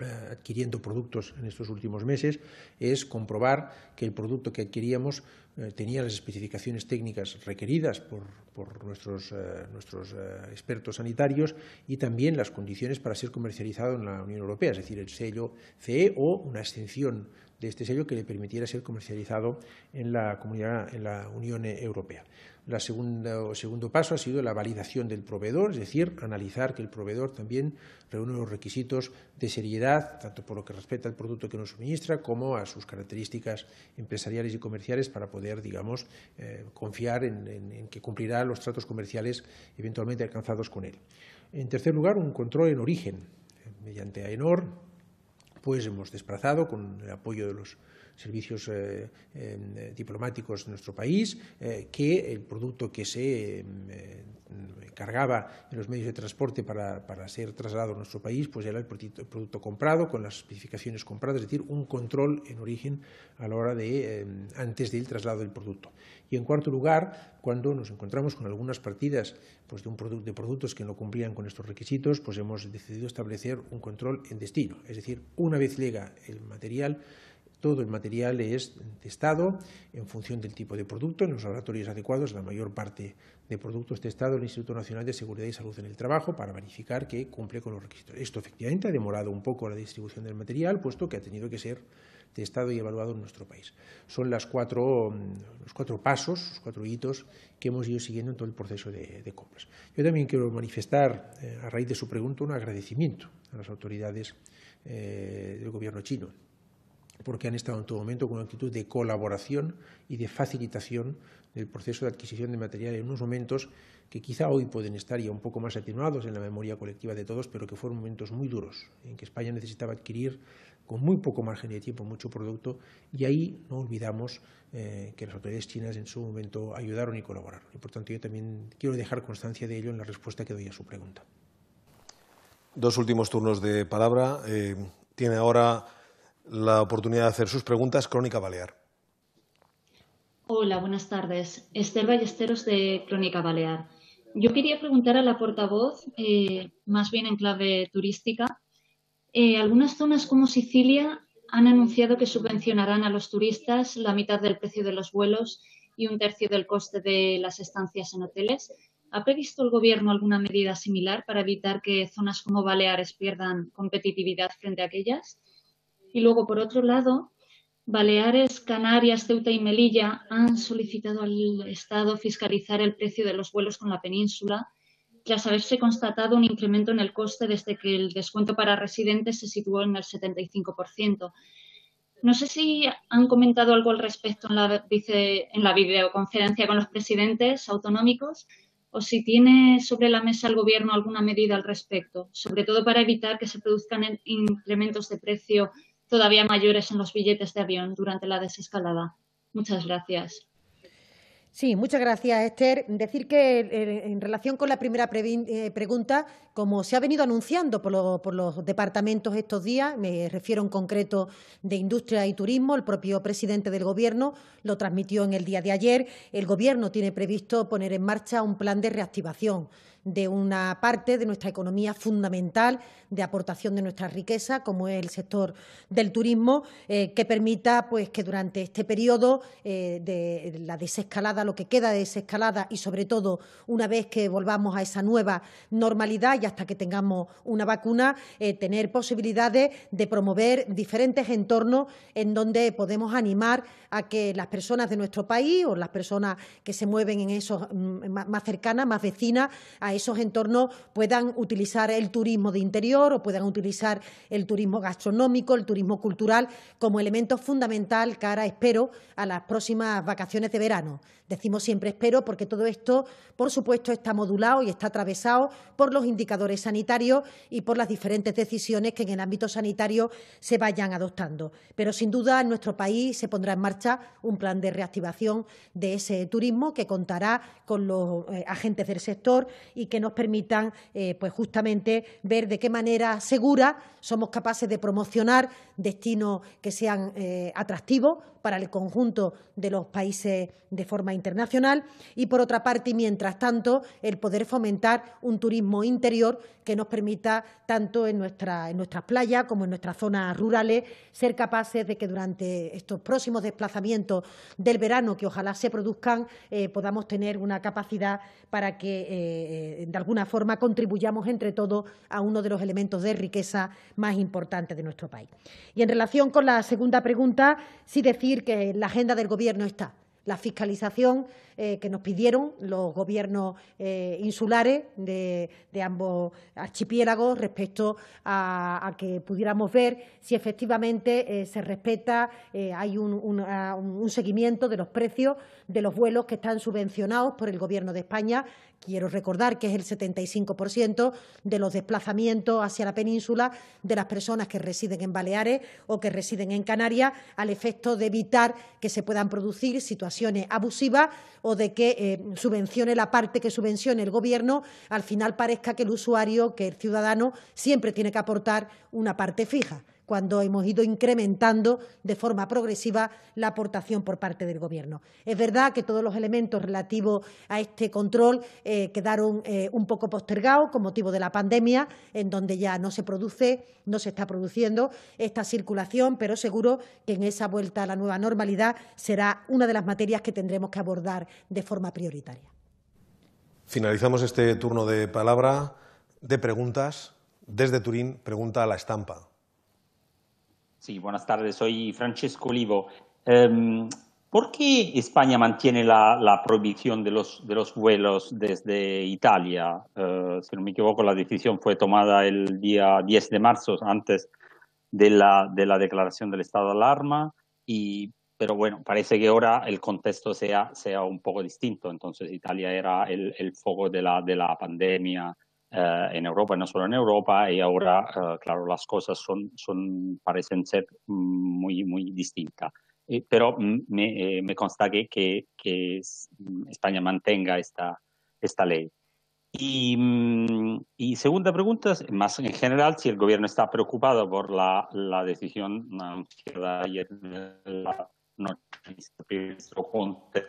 eh, adquiriendo productos en estos últimos meses es comprobar que el producto que adquiríamos eh, tenía las especificaciones técnicas requeridas por, nuestros, eh, nuestros expertos sanitarios y también las condiciones para ser comercializado en la Unión Europea, es decir, el sello CE o una extensión de este sello que le permitiera ser comercializado en la Unión Europea. El segundo, paso ha sido la validación del proveedor, es decir, analizar que el proveedor también reúne los requisitos de seriedad, tanto por lo que respecta al producto que nos suministra como a sus características empresariales y comerciales para poder, digamos, eh, confiar en, en que cumplirá los tratos comerciales eventualmente alcanzados con él. En tercer lugar, un control en origen eh, mediante AENOR, pues hemos desplazado, con el apoyo de los servicios eh, em, eh, diplomáticos de nuestro país, eh, que el producto que se em, cargaba en los medios de transporte para, ser trasladado a nuestro país, pues era el producto, comprado, con las especificaciones compradas, es decir, un control en origen a la hora de, em, antes del traslado del producto. Y en cuarto lugar, cuando nos encontramos con algunas partidas pues, de, un de productos que no cumplían con estos requisitos, pues hemos decidido establecer un control en destino. Es decir, una vez llega el material todo el material es testado en función del tipo de producto, en los laboratorios adecuados, la mayor parte de productos testados en el Instituto Nacional de Seguridad y Salud en el Trabajo para verificar que cumple con los requisitos. Esto efectivamente ha demorado un poco la distribución del material, puesto que ha tenido que ser testado y evaluado en nuestro país. Son mm, los cuatro pasos, los cuatro hitos que hemos ido siguiendo en todo el proceso de, compras. Yo también quiero manifestar, eh, a raíz de su pregunta, un agradecimiento a las autoridades eh, del gobierno chino porque han estado en todo momento con una actitud de colaboración y de facilitación del proceso de adquisición de material en unos momentos que quizá hoy pueden estar ya un poco más atenuados en la memoria colectiva de todos, pero que fueron momentos muy duros, en que España necesitaba adquirir con muy poco margen de tiempo mucho producto y ahí no olvidamos eh, que las autoridades chinas en su momento ayudaron y colaboraron. Y por tanto yo también quiero dejar constancia de ello en la respuesta que doy a su pregunta. Dos últimos turnos de palabra. Eh, tiene ahora la oportunidad de hacer sus preguntas. Crónica Balear. Hola, buenas tardes. Esther Ballesteros de Crónica Balear. Yo quería preguntar a la portavoz, eh, más bien en clave turística, eh, algunas zonas como Sicilia han anunciado que subvencionarán a los turistas la mitad del precio de los vuelos y un tercio del coste de las estancias en hoteles. ¿Ha previsto el Gobierno alguna medida similar para evitar que zonas como Baleares pierdan competitividad frente a aquellas? Y luego, por otro lado, Baleares, Canarias, Ceuta y Melilla han solicitado al Estado fiscalizar el precio de los vuelos con la península tras haberse constatado un incremento en el coste desde que el descuento para residentes se situó en el 75%. No sé si han comentado algo al respecto en la, en la videoconferencia con los presidentes autonómicos o si tiene sobre la mesa el Gobierno alguna medida al respecto, sobre todo para evitar que se produzcan incrementos de precio todavía mayores en los billetes de avión durante la desescalada. Muchas gracias. Sí, muchas gracias, Esther. Decir que eh, en relación con la primera eh, pregunta, como se ha venido anunciando por, por, los departamentos estos días, me refiero en concreto de Industria y Turismo, el propio presidente del Gobierno lo transmitió en el día de ayer, el Gobierno tiene previsto poner en marcha un plan de reactivación de una parte de nuestra economía fundamental de aportación de nuestra riqueza, como es el sector del turismo, eh, que permita pues, que durante este periodo eh, de la desescalada, lo que queda de desescalada y, sobre todo, una vez que volvamos a esa nueva normalidad y hasta que tengamos una vacuna, eh, tener posibilidades de promover diferentes entornos en donde podemos animar a que las personas de nuestro país o las personas que se mueven en esos mm, más cercanas, más vecinas a esos entornos puedan utilizar el turismo de interior o puedan utilizar el turismo gastronómico, el turismo cultural, como elemento fundamental cara, espero, a las próximas vacaciones de verano. Decimos siempre espero porque todo esto, por supuesto, está modulado y está atravesado por los indicadores sanitarios y por las diferentes decisiones que en el ámbito sanitario se vayan adoptando. Pero, sin duda, en nuestro país se pondrá en marcha un plan de reactivación de ese turismo que contará con los eh, agentes del sector y que nos permitan, eh, pues justamente, ver de qué manera segura somos capaces de promocionar destinos que sean eh, atractivos para el conjunto de los países de forma internacional y, por otra parte, mientras tanto, el poder fomentar un turismo interior que nos permita, tanto en, nuestras playas como en nuestras zonas rurales, ser capaces de que durante estos próximos desplazamientos del verano, que ojalá se produzcan, eh, podamos tener una capacidad para que, eh, eh, de alguna forma, contribuyamos entre todos a uno de los elementos de riqueza más importantes de nuestro país. Y en relación con la segunda pregunta, si decía que la agenda del Gobierno está la fiscalización eh, que nos pidieron los gobiernos eh, insulares de, ambos archipiélagos respecto a, que pudiéramos ver si efectivamente eh, se respeta, hay un, seguimiento de los precios de los vuelos que están subvencionados por el Gobierno de España Quiero recordar que es el 75% de los desplazamientos hacia la península de las personas que residen en Baleares o que residen en Canarias, al efecto de evitar que se puedan producir situaciones abusivas o de que eh, subvencione la parte que subvencione el Gobierno, al final parezca que el usuario, que el ciudadano, siempre tiene que aportar una parte fija cuando hemos ido incrementando de forma progresiva la aportación por parte del Gobierno. Es verdad que todos los elementos relativos a este control eh, quedaron eh, un poco postergados con motivo de la pandemia, en donde ya no se produce, no se está produciendo esta circulación, pero seguro que en esa vuelta a la nueva normalidad será una de las materias que tendremos que abordar de forma prioritaria. Finalizamos este turno de palabra de preguntas. Desde Turín, pregunta a la estampa. Sí, buenas tardes. Soy Francesco Olivo. Em, ¿Por qué España mantiene la, prohibición de los, de los, vuelos desde Italia? Eh, si no me equivoco, la decisión fue tomada el día 10 de marzo, antes de la, de la declaración del estado de alarma, y, pero bueno, parece que ahora el contexto sea, sea un poco distinto. Entonces Italia era el, foco de la, de la pandemia eh, en Europa, no solo en Europa, y ahora, eh, claro, las cosas son, son, parecen ser muy, muy distintas. pero eh, me, consta que, que, mm, España mantenga esta, esta ley. Y, mm, segunda pregunta, más en general, si el gobierno está preocupado por la, la decisión mm,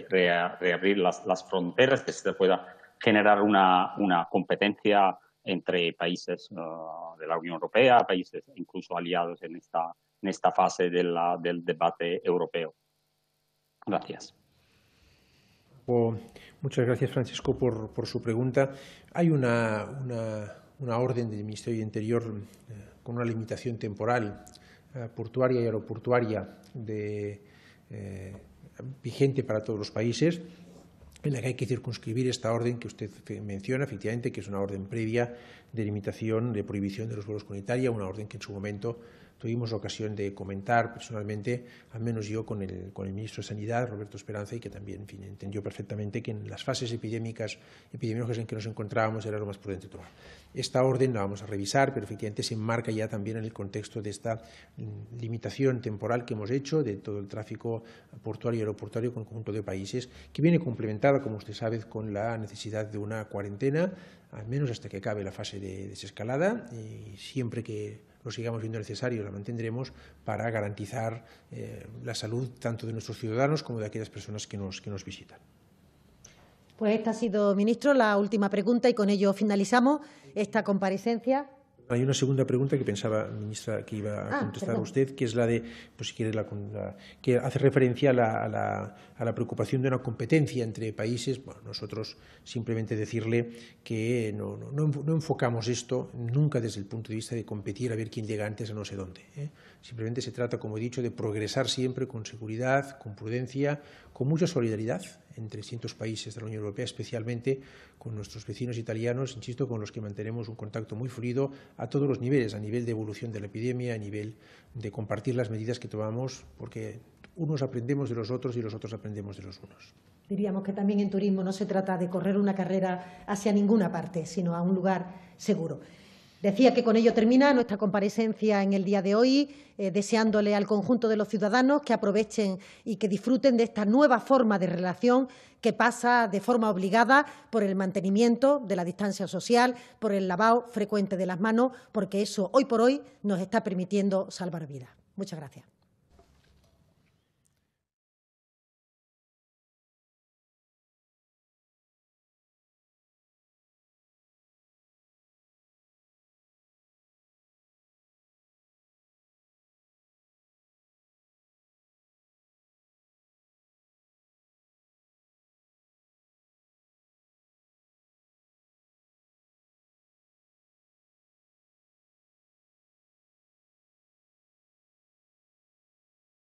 de reabrir las, las fronteras, que se pueda generar una, una competencia entre países eh, de la Unión Europea, países incluso aliados en esta, en esta fase del debate europeo. Gracias. Pues, muchas gracias, Francisco, por, por su pregunta. Hay una, una, una, orden del Ministerio de Interior eh, con una limitación temporal eh, portuaria y aeroportuaria vigente para todos los países en la que hay que circunscribir esta orden que usted menciona, efectivamente, que es una orden previa de limitación, de prohibición de los vuelos Italia, una orden que en su momento tuvimos ocasión de comentar personalmente, al menos yo con el, con el ministro de Sanidad, Roberto Esperanza, y que también entendió perfectamente que en las fases epidémicas, epidemiológicas en que nos encontrábamos era lo más prudente tomar. Esta orden la vamos a revisar, pero efectivamente se enmarca ya también en el contexto de esta mm, limitación temporal que hemos hecho de todo el tráfico portuario y aeroportuario con conjunto de países, que viene complementada, como usted sabe, con la necesidad de una cuarentena, al menos hasta que acabe la fase de desescalada, y siempre que lo sigamos viendo necesario, la mantendremos para garantizar eh, la salud tanto de nuestros ciudadanos como de aquellas personas que nos, que nos visitan. Pues esta ha sido, ministro, la última pregunta y con ello finalizamos esta comparecencia. Hay una segunda pregunta que pensaba, ministra, que iba a ah, contestar a usted, que es la de, pues si quiere, la, que hace referencia a la, a, la, preocupación de una competencia entre países. Bueno, nosotros simplemente decirle que no, enfocamos esto nunca desde el punto de vista de competir a ver quién llega antes a no sé dónde. ¿eh? Simplemente se trata, como he dicho, de progresar siempre con seguridad, con prudencia, con mucha solidaridad entre distintos países de la Unión Europea, especialmente con nuestros vecinos italianos, insisto, con los que mantenemos un contacto muy fluido a todos los niveles, a nivel de evolución de la epidemia, a nivel de compartir las medidas que tomamos, porque unos aprendemos de los otros y los otros aprendemos de los unos. Diríamos que también en turismo no se trata de correr una carrera hacia ninguna parte, sino a un lugar seguro. Decía que con ello termina nuestra comparecencia en el día de hoy, eh, deseándole al conjunto de los ciudadanos que aprovechen y que disfruten de esta nueva forma de relación que pasa de forma obligada por el mantenimiento de la distancia social, por el lavado frecuente de las manos, porque eso hoy por hoy nos está permitiendo salvar vidas. Muchas gracias.